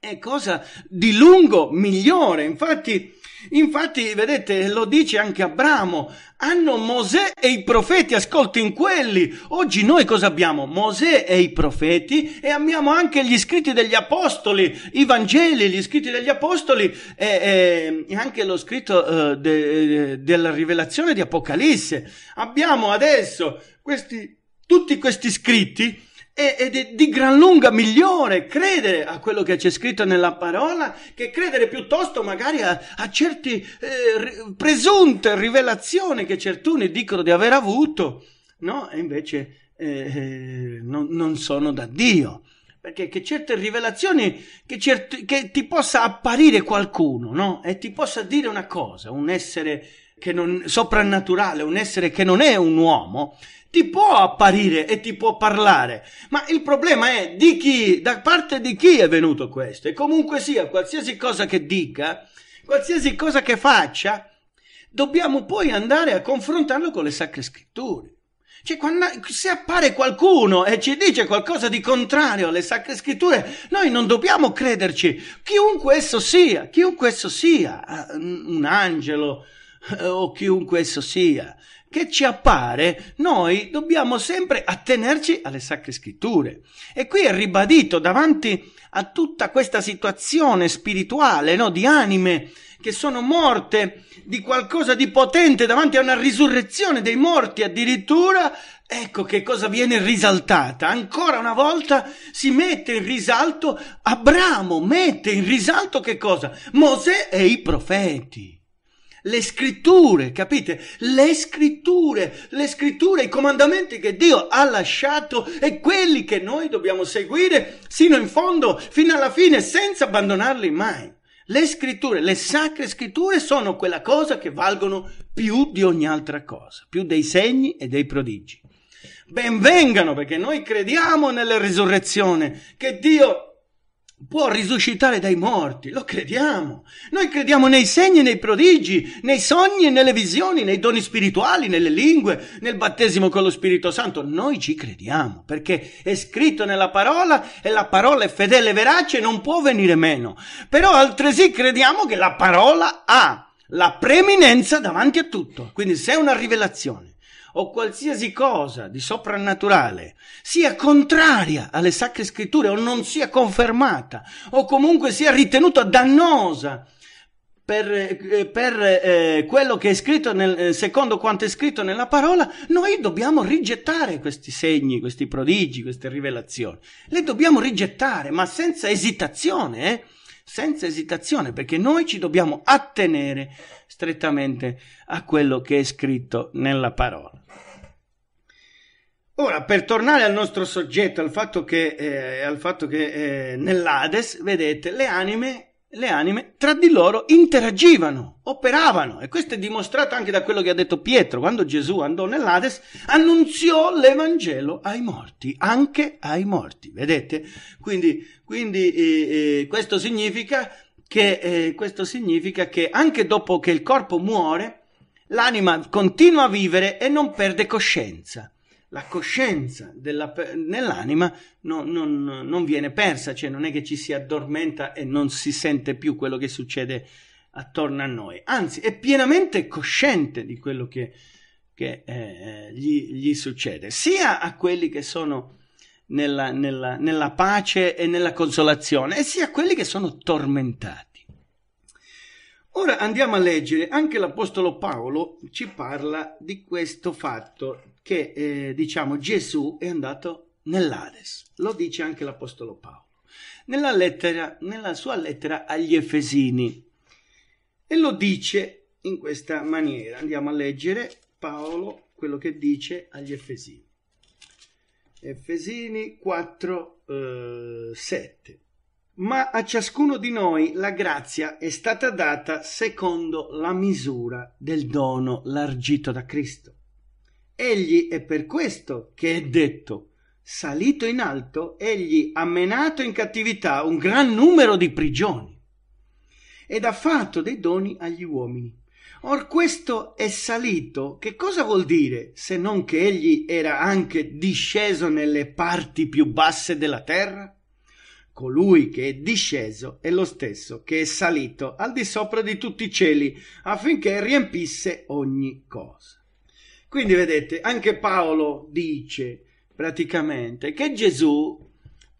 è cosa di lungo migliore. Infatti Infatti, vedete, lo dice anche Abramo, hanno Mosè e i profeti, ascoltin quelli. Oggi noi cosa abbiamo? Mosè e i profeti e abbiamo anche gli scritti degli apostoli, i Vangeli, gli scritti degli apostoli e, e anche lo scritto eh, de, della rivelazione di Apocalisse. Abbiamo adesso questi, tutti questi scritti ed è di gran lunga migliore credere a quello che c'è scritto nella parola che credere piuttosto magari a, a certe eh, presunte rivelazioni che certuni dicono di aver avuto, no? E invece eh, eh non, non, sono da Dio. Perché che certe rivelazioni, che, certi, che ti possa apparire qualcuno, no? E ti possa dire una cosa, un essere che non, soprannaturale, un essere che non è un uomo, ti può apparire e ti può parlare, ma il problema è di chi, da parte di chi è venuto questo. E comunque sia, qualsiasi cosa che dica, qualsiasi cosa che faccia, dobbiamo poi andare a confrontarlo con le sacre scritture. Cioè, quando, se appare qualcuno e ci dice qualcosa di contrario alle sacre scritture, noi non dobbiamo crederci, chiunque esso sia, chiunque esso sia, eh, un angelo eh, o chiunque esso sia che ci appare, noi dobbiamo sempre attenerci alle sacre scritture. E qui è ribadito davanti a tutta questa situazione spirituale, no, di anime che sono morte di qualcosa di potente davanti a una risurrezione dei morti addirittura, ecco che cosa viene risaltata. Ancora una volta si mette in risalto Abramo, mette in risalto che cosa? Mosè e i profeti le scritture, capite? Le scritture, le scritture, i comandamenti che Dio ha lasciato e quelli che noi dobbiamo seguire sino in fondo, fino alla fine, senza abbandonarli mai. Le scritture, le sacre scritture sono quella cosa che valgono più di ogni altra cosa, più dei segni e dei prodigi. Benvengano perché noi crediamo nella risurrezione, che Dio può risuscitare dai morti, lo crediamo. Noi crediamo nei segni, e nei prodigi, nei sogni, e nelle visioni, nei doni spirituali, nelle lingue, nel battesimo con lo Spirito Santo. Noi ci crediamo perché è scritto nella parola e la parola è fedele e verace e non può venire meno. Però altresì crediamo che la parola ha la preeminenza davanti a tutto. Quindi se è una rivelazione o qualsiasi cosa di soprannaturale sia contraria alle sacre scritture o non sia confermata o comunque sia ritenuta dannosa per, eh, per eh, quello che è scritto nel, eh, secondo quanto è scritto nella parola, noi dobbiamo rigettare questi segni, questi prodigi, queste rivelazioni. Le dobbiamo rigettare, ma senza esitazione, eh? senza esitazione, perché noi ci dobbiamo attenere strettamente a quello che è scritto nella parola. Ora, per tornare al nostro soggetto, al fatto che, eh, al fatto che eh, nell'Ades, vedete, le anime le anime tra di loro interagivano, operavano e questo è dimostrato anche da quello che ha detto Pietro quando Gesù andò nell'Ades, annunziò l'Evangelo ai morti, anche ai morti, vedete? Quindi, quindi eh, eh, questo, significa che, eh, questo significa che anche dopo che il corpo muore, l'anima continua a vivere e non perde coscienza la coscienza della, nell'anima non, non, non, viene persa, cioè non è che ci si addormenta e non si sente più quello che succede attorno a noi, anzi è pienamente cosciente di quello che, che eh, gli, gli, succede, sia a quelli che sono nella, nella, nella pace e nella consolazione, e sia a quelli che sono tormentati. Ora andiamo a leggere, anche l'Apostolo Paolo ci parla di questo fatto che eh, diciamo Gesù è andato nell'Ades. Lo dice anche l'Apostolo Paolo. Nella, lettera, nella sua lettera agli Efesini. E lo dice in questa maniera. Andiamo a leggere Paolo quello che dice agli Efesini. Efesini 4, eh, 7. Ma a ciascuno di noi la grazia è stata data secondo la misura del dono largito da Cristo. Egli è per questo che è detto, salito in alto, egli ha menato in cattività un gran numero di prigioni ed ha fatto dei doni agli uomini. Or questo è salito, che cosa vuol dire se non che egli era anche disceso nelle parti più basse della terra? Colui che è disceso è lo stesso che è salito al di sopra di tutti i cieli affinché riempisse ogni cosa. Quindi vedete, anche Paolo dice praticamente che Gesù,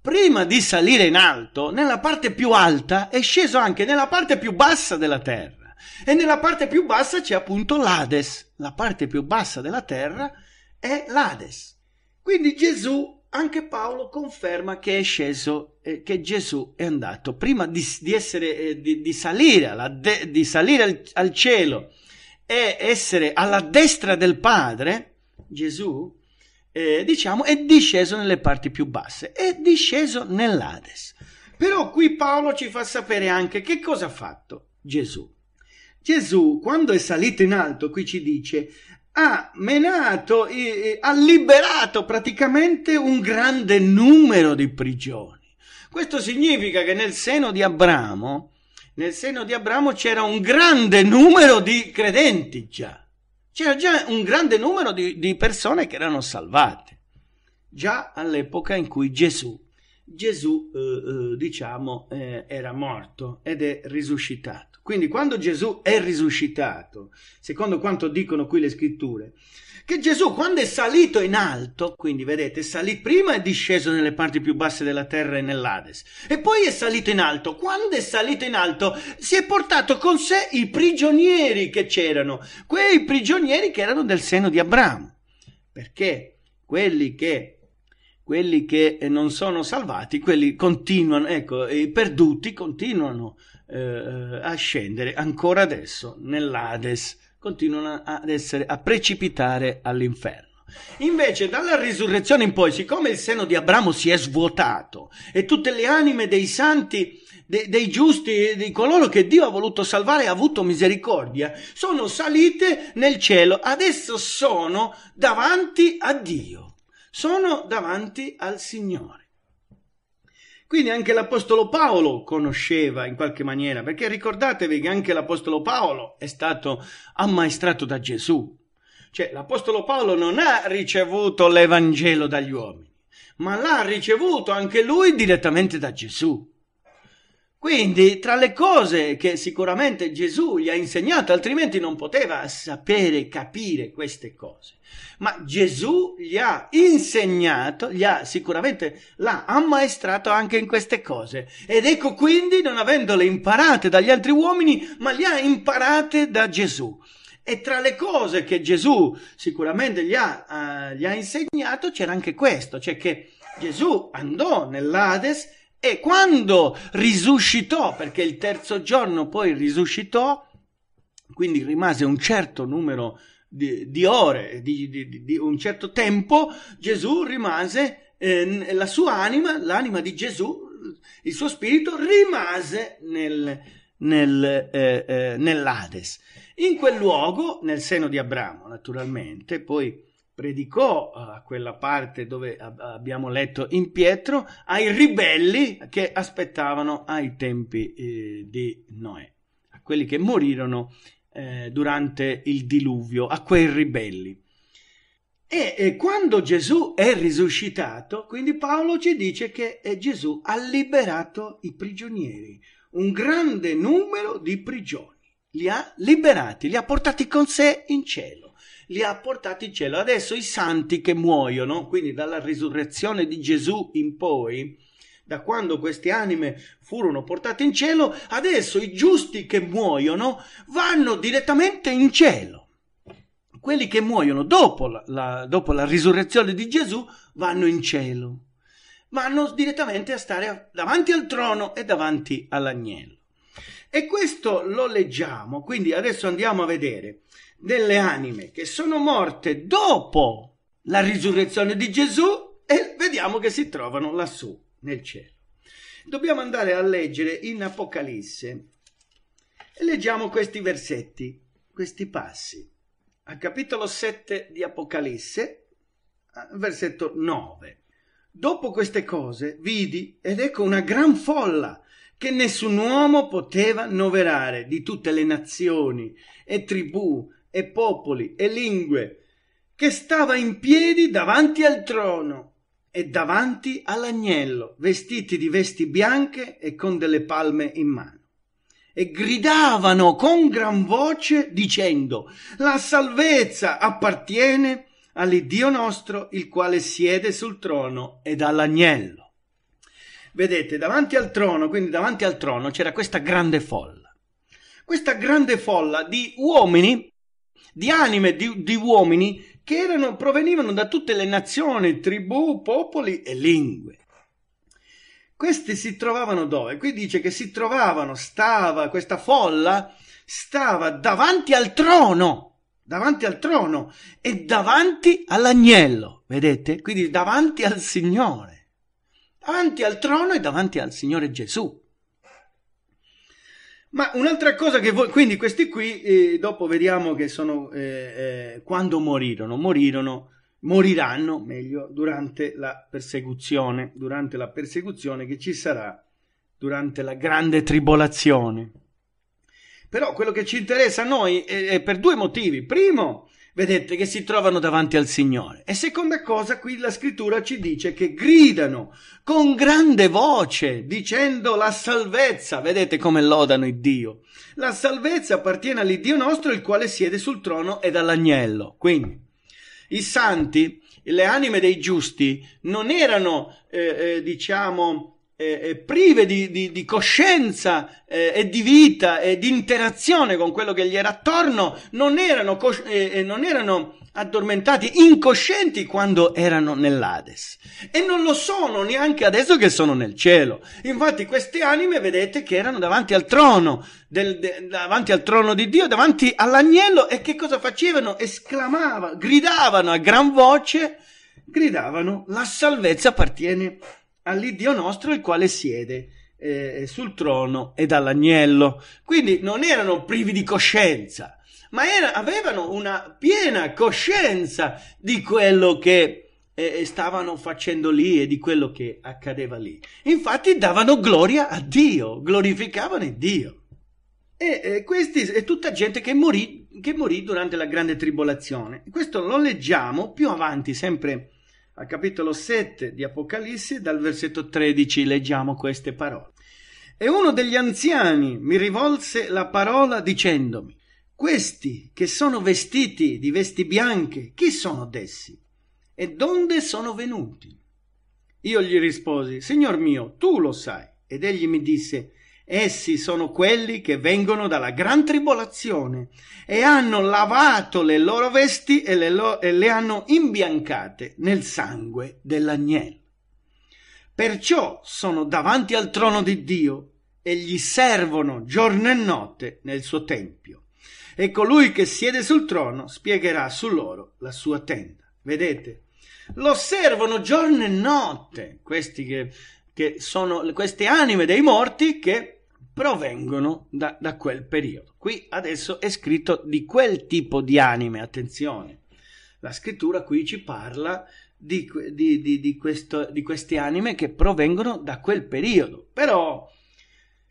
prima di salire in alto, nella parte più alta, è sceso anche nella parte più bassa della terra. E nella parte più bassa c'è appunto l'Ades. La parte più bassa della terra è l'Ades. Quindi Gesù, anche Paolo conferma che è sceso, eh, che Gesù è andato prima di, di, essere, eh, di, di salire, alla, di salire al, al cielo e essere alla destra del Padre, Gesù, eh, diciamo, è disceso nelle parti più basse, è disceso nell'Ades. Però qui Paolo ci fa sapere anche che cosa ha fatto Gesù. Gesù, quando è salito in alto, qui ci dice, ha menato, eh, ha liberato praticamente un grande numero di prigioni. Questo significa che nel seno di Abramo nel seno di Abramo c'era un grande numero di credenti già, c'era già un grande numero di, di persone che erano salvate, già all'epoca in cui Gesù, Gesù eh, eh diciamo, eh, era morto ed è risuscitato. Quindi quando Gesù è risuscitato, secondo quanto dicono qui le scritture, che Gesù quando è salito in alto, quindi vedete, salì prima è disceso nelle parti più basse della terra e nell'Ades, e poi è salito in alto. Quando è salito in alto si è portato con sé i prigionieri che c'erano, quei prigionieri che erano del seno di Abramo, perché quelli che quelli che eh, non sono salvati, quelli continuano, ecco, i perduti continuano eh, a scendere ancora adesso nell'Ades continuano ad essere, a precipitare all'inferno. Invece, dalla risurrezione in poi, siccome il seno di Abramo si è svuotato e tutte le anime dei santi, de, dei giusti, di coloro che Dio ha voluto salvare e ha avuto misericordia, sono salite nel cielo. Adesso sono davanti a Dio, sono davanti al Signore. Quindi anche l'Apostolo Paolo conosceva in qualche maniera, perché ricordatevi che anche l'Apostolo Paolo è stato ammaestrato da Gesù. Cioè l'Apostolo Paolo non ha ricevuto l'Evangelo dagli uomini, ma l'ha ricevuto anche lui direttamente da Gesù. Quindi, tra le cose che sicuramente Gesù gli ha insegnato, altrimenti non poteva sapere, capire queste cose, ma Gesù gli ha insegnato, gli ha sicuramente l'ha ammaestrato anche in queste cose. Ed ecco quindi, non avendole imparate dagli altri uomini, ma le ha imparate da Gesù. E tra le cose che Gesù sicuramente gli ha, uh, gli ha insegnato c'era anche questo, cioè che Gesù andò nell'Ades e quando risuscitò, perché il terzo giorno poi risuscitò, quindi rimase un certo numero di, di ore, di, di, di, un certo tempo, Gesù rimase, eh, la sua anima, l'anima di Gesù, il suo spirito rimase nel, nel, eh, eh, nell'Ades. In quel luogo, nel seno di Abramo, naturalmente, poi predicò eh, a quella parte dove abbiamo letto in Pietro, ai ribelli che aspettavano ai tempi eh, di Noè, a quelli che morirono eh, durante il diluvio, a quei ribelli. E, e, quando Gesù è risuscitato, quindi Paolo ci dice che eh, Gesù ha liberato i prigionieri, un grande numero di prigioni, li ha liberati, li ha portati con sé in cielo li ha portati in cielo. Adesso i santi che muoiono, quindi dalla risurrezione di Gesù in poi, da quando queste anime furono portate in cielo, adesso i giusti che muoiono vanno direttamente in cielo. Quelli che muoiono dopo la, la, dopo la risurrezione di Gesù vanno in cielo, vanno direttamente a stare davanti al trono e davanti all'agnello. E questo lo leggiamo, quindi adesso andiamo a vedere delle anime che sono morte dopo la risurrezione di Gesù e vediamo che si trovano lassù nel cielo. Dobbiamo andare a leggere in Apocalisse e leggiamo questi versetti, questi passi. Al capitolo 7 di Apocalisse, versetto 9. Dopo queste cose vidi ed ecco una gran folla che nessun uomo poteva noverare di tutte le nazioni e tribù e popoli e lingue, che stava in piedi davanti al trono e davanti all'agnello, vestiti di vesti bianche e con delle palme in mano. E gridavano con gran voce dicendo, la salvezza appartiene all'Iddio nostro, il quale siede sul trono e dall'agnello. Vedete, davanti al trono, quindi davanti al trono c'era questa grande folla. Questa grande folla di uomini di anime, di, di uomini che erano, provenivano da tutte le nazioni, tribù, popoli e lingue. Questi si trovavano dove? Qui dice che si trovavano, stava, questa folla stava davanti al trono, davanti al trono e davanti all'agnello, vedete? Quindi davanti al Signore, davanti al trono e davanti al Signore Gesù. Ma un'altra cosa che voi, quindi questi qui, eh, dopo vediamo che sono, eh, eh, quando morirono, morirono, moriranno, meglio, durante la persecuzione, durante la persecuzione che ci sarà durante la grande tribolazione. Però quello che ci interessa a noi è, è per due motivi. Primo, vedete che si trovano davanti al Signore. E seconda cosa, qui la scrittura ci dice che gridano con grande voce dicendo la salvezza, vedete come lodano il Dio. La salvezza appartiene all'Iddio nostro il quale siede sul trono ed all'agnello. Quindi i santi, le anime dei giusti non erano eh, eh, diciamo eh, eh, prive di, di, di coscienza eh, e di vita e di interazione con quello che gli era attorno, non erano, cos- eh, eh non erano addormentati, incoscienti quando erano nell'Ades. E non lo sono neanche adesso che sono nel cielo. Infatti queste anime, vedete, che erano davanti al trono, del, de, davanti al trono di Dio, davanti all'agnello, e che cosa facevano? Esclamavano, gridavano a gran voce, gridavano, la salvezza appartiene a all'Iddio nostro il quale siede eh, sul trono e dall'agnello. Quindi non erano privi di coscienza, ma era, avevano una piena coscienza di quello che eh, stavano facendo lì e di quello che accadeva lì. Infatti davano gloria a Dio, glorificavano il Dio. E eh, questi è tutta gente che morì, che morì durante la grande tribolazione. Questo lo leggiamo più avanti, sempre al capitolo 7 di Apocalisse, dal versetto 13, leggiamo queste parole. E uno degli anziani mi rivolse la parola dicendomi, questi che sono vestiti di vesti bianche, chi sono d'essi? E donde sono venuti? Io gli risposi, Signor mio, tu lo sai. Ed egli mi disse, Essi sono quelli che vengono dalla gran tribolazione e hanno lavato le loro vesti e le, lo- e le hanno imbiancate nel sangue dell'agnello. Perciò sono davanti al trono di Dio e gli servono giorno e notte nel suo tempio. E colui che siede sul trono spiegherà su loro la sua tenda. Vedete? Lo servono giorno e notte questi che, che sono queste anime dei morti che provengono da, da, quel periodo. Qui adesso è scritto di quel tipo di anime, attenzione. La scrittura qui ci parla di, di, di, di questo, queste anime che provengono da quel periodo. Però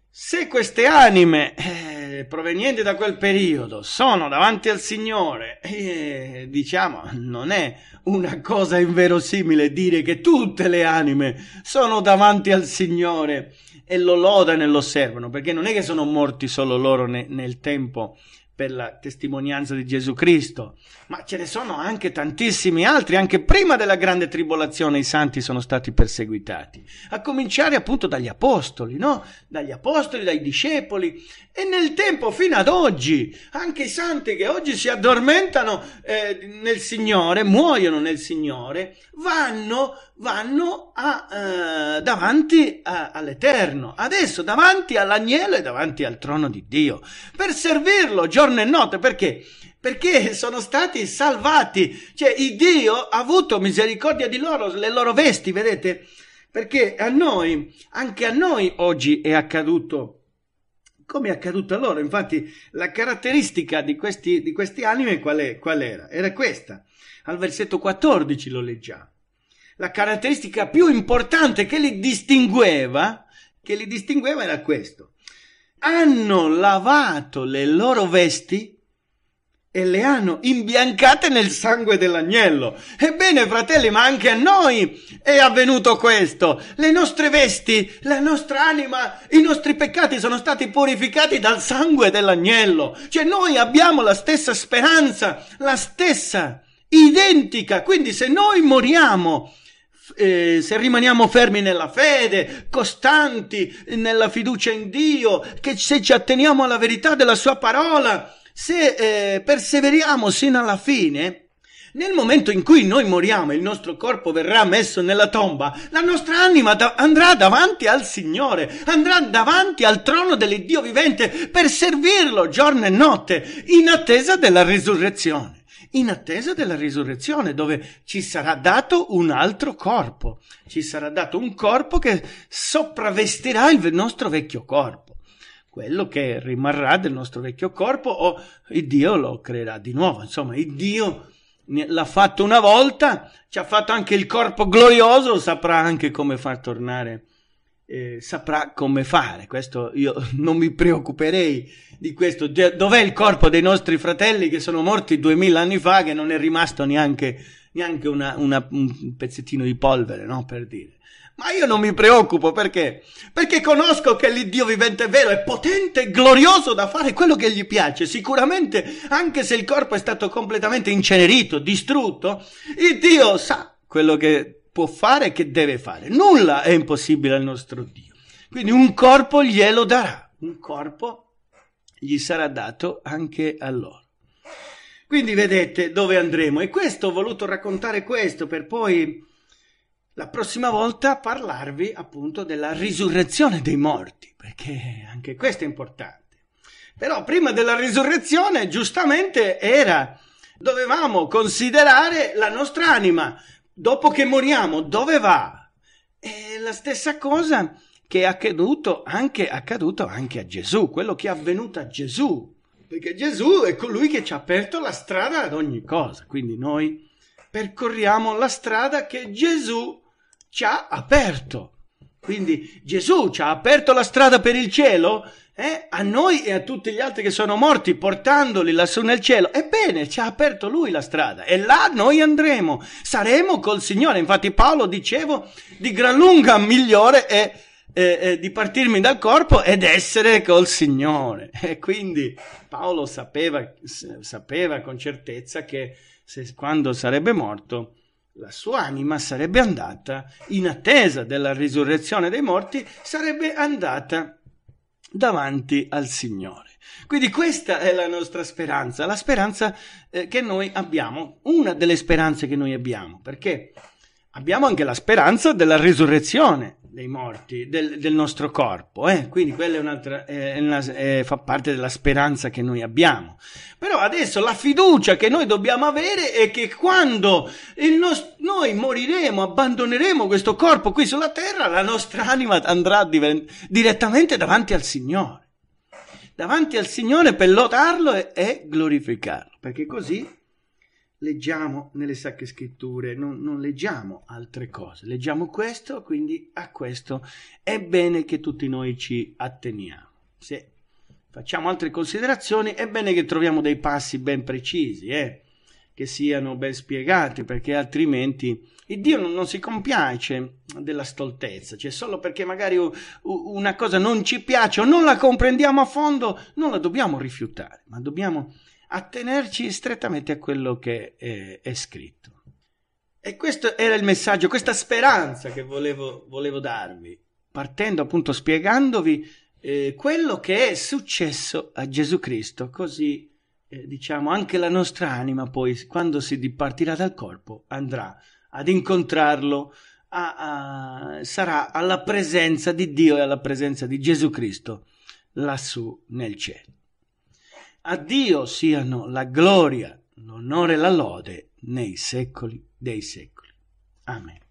se queste anime eh, provenienti da quel periodo sono davanti al Signore, eh, diciamo, non è una cosa inverosimile dire che tutte le anime sono davanti al Signore e lo lodano e lo osservano, perché non è che sono morti solo loro ne, nel tempo per la testimonianza di Gesù Cristo, ma ce ne sono anche tantissimi altri, anche prima della grande tribolazione i santi sono stati perseguitati, a cominciare appunto dagli apostoli, no? Dagli apostoli, dai discepoli e nel tempo fino ad oggi, anche i santi che oggi si addormentano eh, nel Signore, muoiono nel Signore, vanno vanno a, eh, davanti a, all'Eterno, adesso davanti all'agnello e davanti al trono di Dio, per servirlo giorno e notte, perché? Perché sono stati salvati, cioè Dio ha avuto misericordia di loro, le loro vesti, vedete? Perché a noi, anche a noi oggi è accaduto come è accaduto a loro. Infatti, la caratteristica di questi, di questi anime qual, è, qual era? Era questa. Al versetto 14 lo leggiamo la caratteristica più importante che li distingueva, che li distingueva era questo. Hanno lavato le loro vesti e le hanno imbiancate nel sangue dell'agnello. Ebbene, fratelli, ma anche a noi è avvenuto questo. Le nostre vesti, la nostra anima, i nostri peccati sono stati purificati dal sangue dell'agnello. Cioè noi abbiamo la stessa speranza, la stessa identica. Quindi se noi moriamo eh, se rimaniamo fermi nella fede, costanti nella fiducia in Dio, che se ci atteniamo alla verità della sua parola, se eh, perseveriamo sino alla fine, nel momento in cui noi moriamo, il nostro corpo verrà messo nella tomba, la nostra anima da- andrà davanti al Signore, andrà davanti al trono dell'Iddio vivente per servirlo giorno e notte, in attesa della risurrezione in attesa della risurrezione, dove ci sarà dato un altro corpo, ci sarà dato un corpo che sopravvestirà il nostro vecchio corpo. Quello che rimarrà del nostro vecchio corpo o il Dio lo creerà di nuovo, insomma, il Dio l'ha fatto una volta, ci ha fatto anche il corpo glorioso, saprà anche come far tornare eh, saprà come fare. Questo io non mi preoccuperei di questo. Dov'è il corpo dei nostri fratelli che sono morti duemila anni fa, che non è rimasto neanche, neanche una, una, un pezzettino di polvere, no? Per dire. Ma io non mi preoccupo perché? Perché conosco che l'Iddio vivente è vero, è potente e glorioso da fare quello che gli piace. Sicuramente, anche se il corpo è stato completamente incenerito, distrutto, il Dio sa quello che può fare che deve fare. Nulla è impossibile al nostro Dio. Quindi un corpo glielo darà, un corpo gli sarà dato anche a loro. Quindi vedete dove andremo. E questo ho voluto raccontare questo per poi la prossima volta parlarvi appunto della risurrezione dei morti, perché anche questo è importante. Però prima della risurrezione giustamente era dovevamo considerare la nostra anima, dopo che moriamo, dove va? È la stessa cosa che è accaduto anche, accaduto anche a Gesù, quello che è avvenuto a Gesù, perché Gesù è colui che ci ha aperto la strada ad ogni cosa, quindi noi percorriamo la strada che Gesù ci ha aperto. Quindi Gesù ci ha aperto la strada per il cielo, eh, a noi e a tutti gli altri che sono morti, portandoli lassù nel cielo. Ebbene, ci ha aperto lui la strada e là noi andremo, saremo col Signore. Infatti Paolo, dicevo, di gran lunga migliore è, è, è di partirmi dal corpo ed essere col Signore. E quindi Paolo sapeva, sapeva con certezza che se, quando sarebbe morto la sua anima sarebbe andata in attesa della risurrezione dei morti, sarebbe andata davanti al Signore. Quindi questa è la nostra speranza, la speranza eh, che noi abbiamo, una delle speranze che noi abbiamo, perché abbiamo anche la speranza della risurrezione, dei morti, del, del nostro corpo, eh? quindi quella è un'altra, è una, è, fa parte della speranza che noi abbiamo. Però adesso la fiducia che noi dobbiamo avere è che quando nost- noi moriremo, abbandoneremo questo corpo qui sulla terra, la nostra anima andrà divent- direttamente davanti al Signore, davanti al Signore per lodarlo e, e glorificarlo, perché così leggiamo nelle sacre scritture, non, non, leggiamo altre cose, leggiamo questo, quindi a questo è bene che tutti noi ci atteniamo. Se facciamo altre considerazioni, è bene che troviamo dei passi ben precisi, eh, che siano ben spiegati, perché altrimenti il Dio non, non si compiace della stoltezza, cioè solo perché magari u, u, una cosa non ci piace o non la comprendiamo a fondo, non la dobbiamo rifiutare, ma dobbiamo attenerci strettamente a quello che è, eh, è scritto. E questo era il messaggio, questa speranza che volevo, volevo darvi, partendo appunto spiegandovi eh, quello che è successo a Gesù Cristo, così eh, diciamo anche la nostra anima poi quando si dipartirà dal corpo andrà ad incontrarlo, a, a, sarà alla presenza di Dio e alla presenza di Gesù Cristo lassù nel cielo. A Dio siano la gloria, l'onore e la lode nei secoli dei secoli. Amen.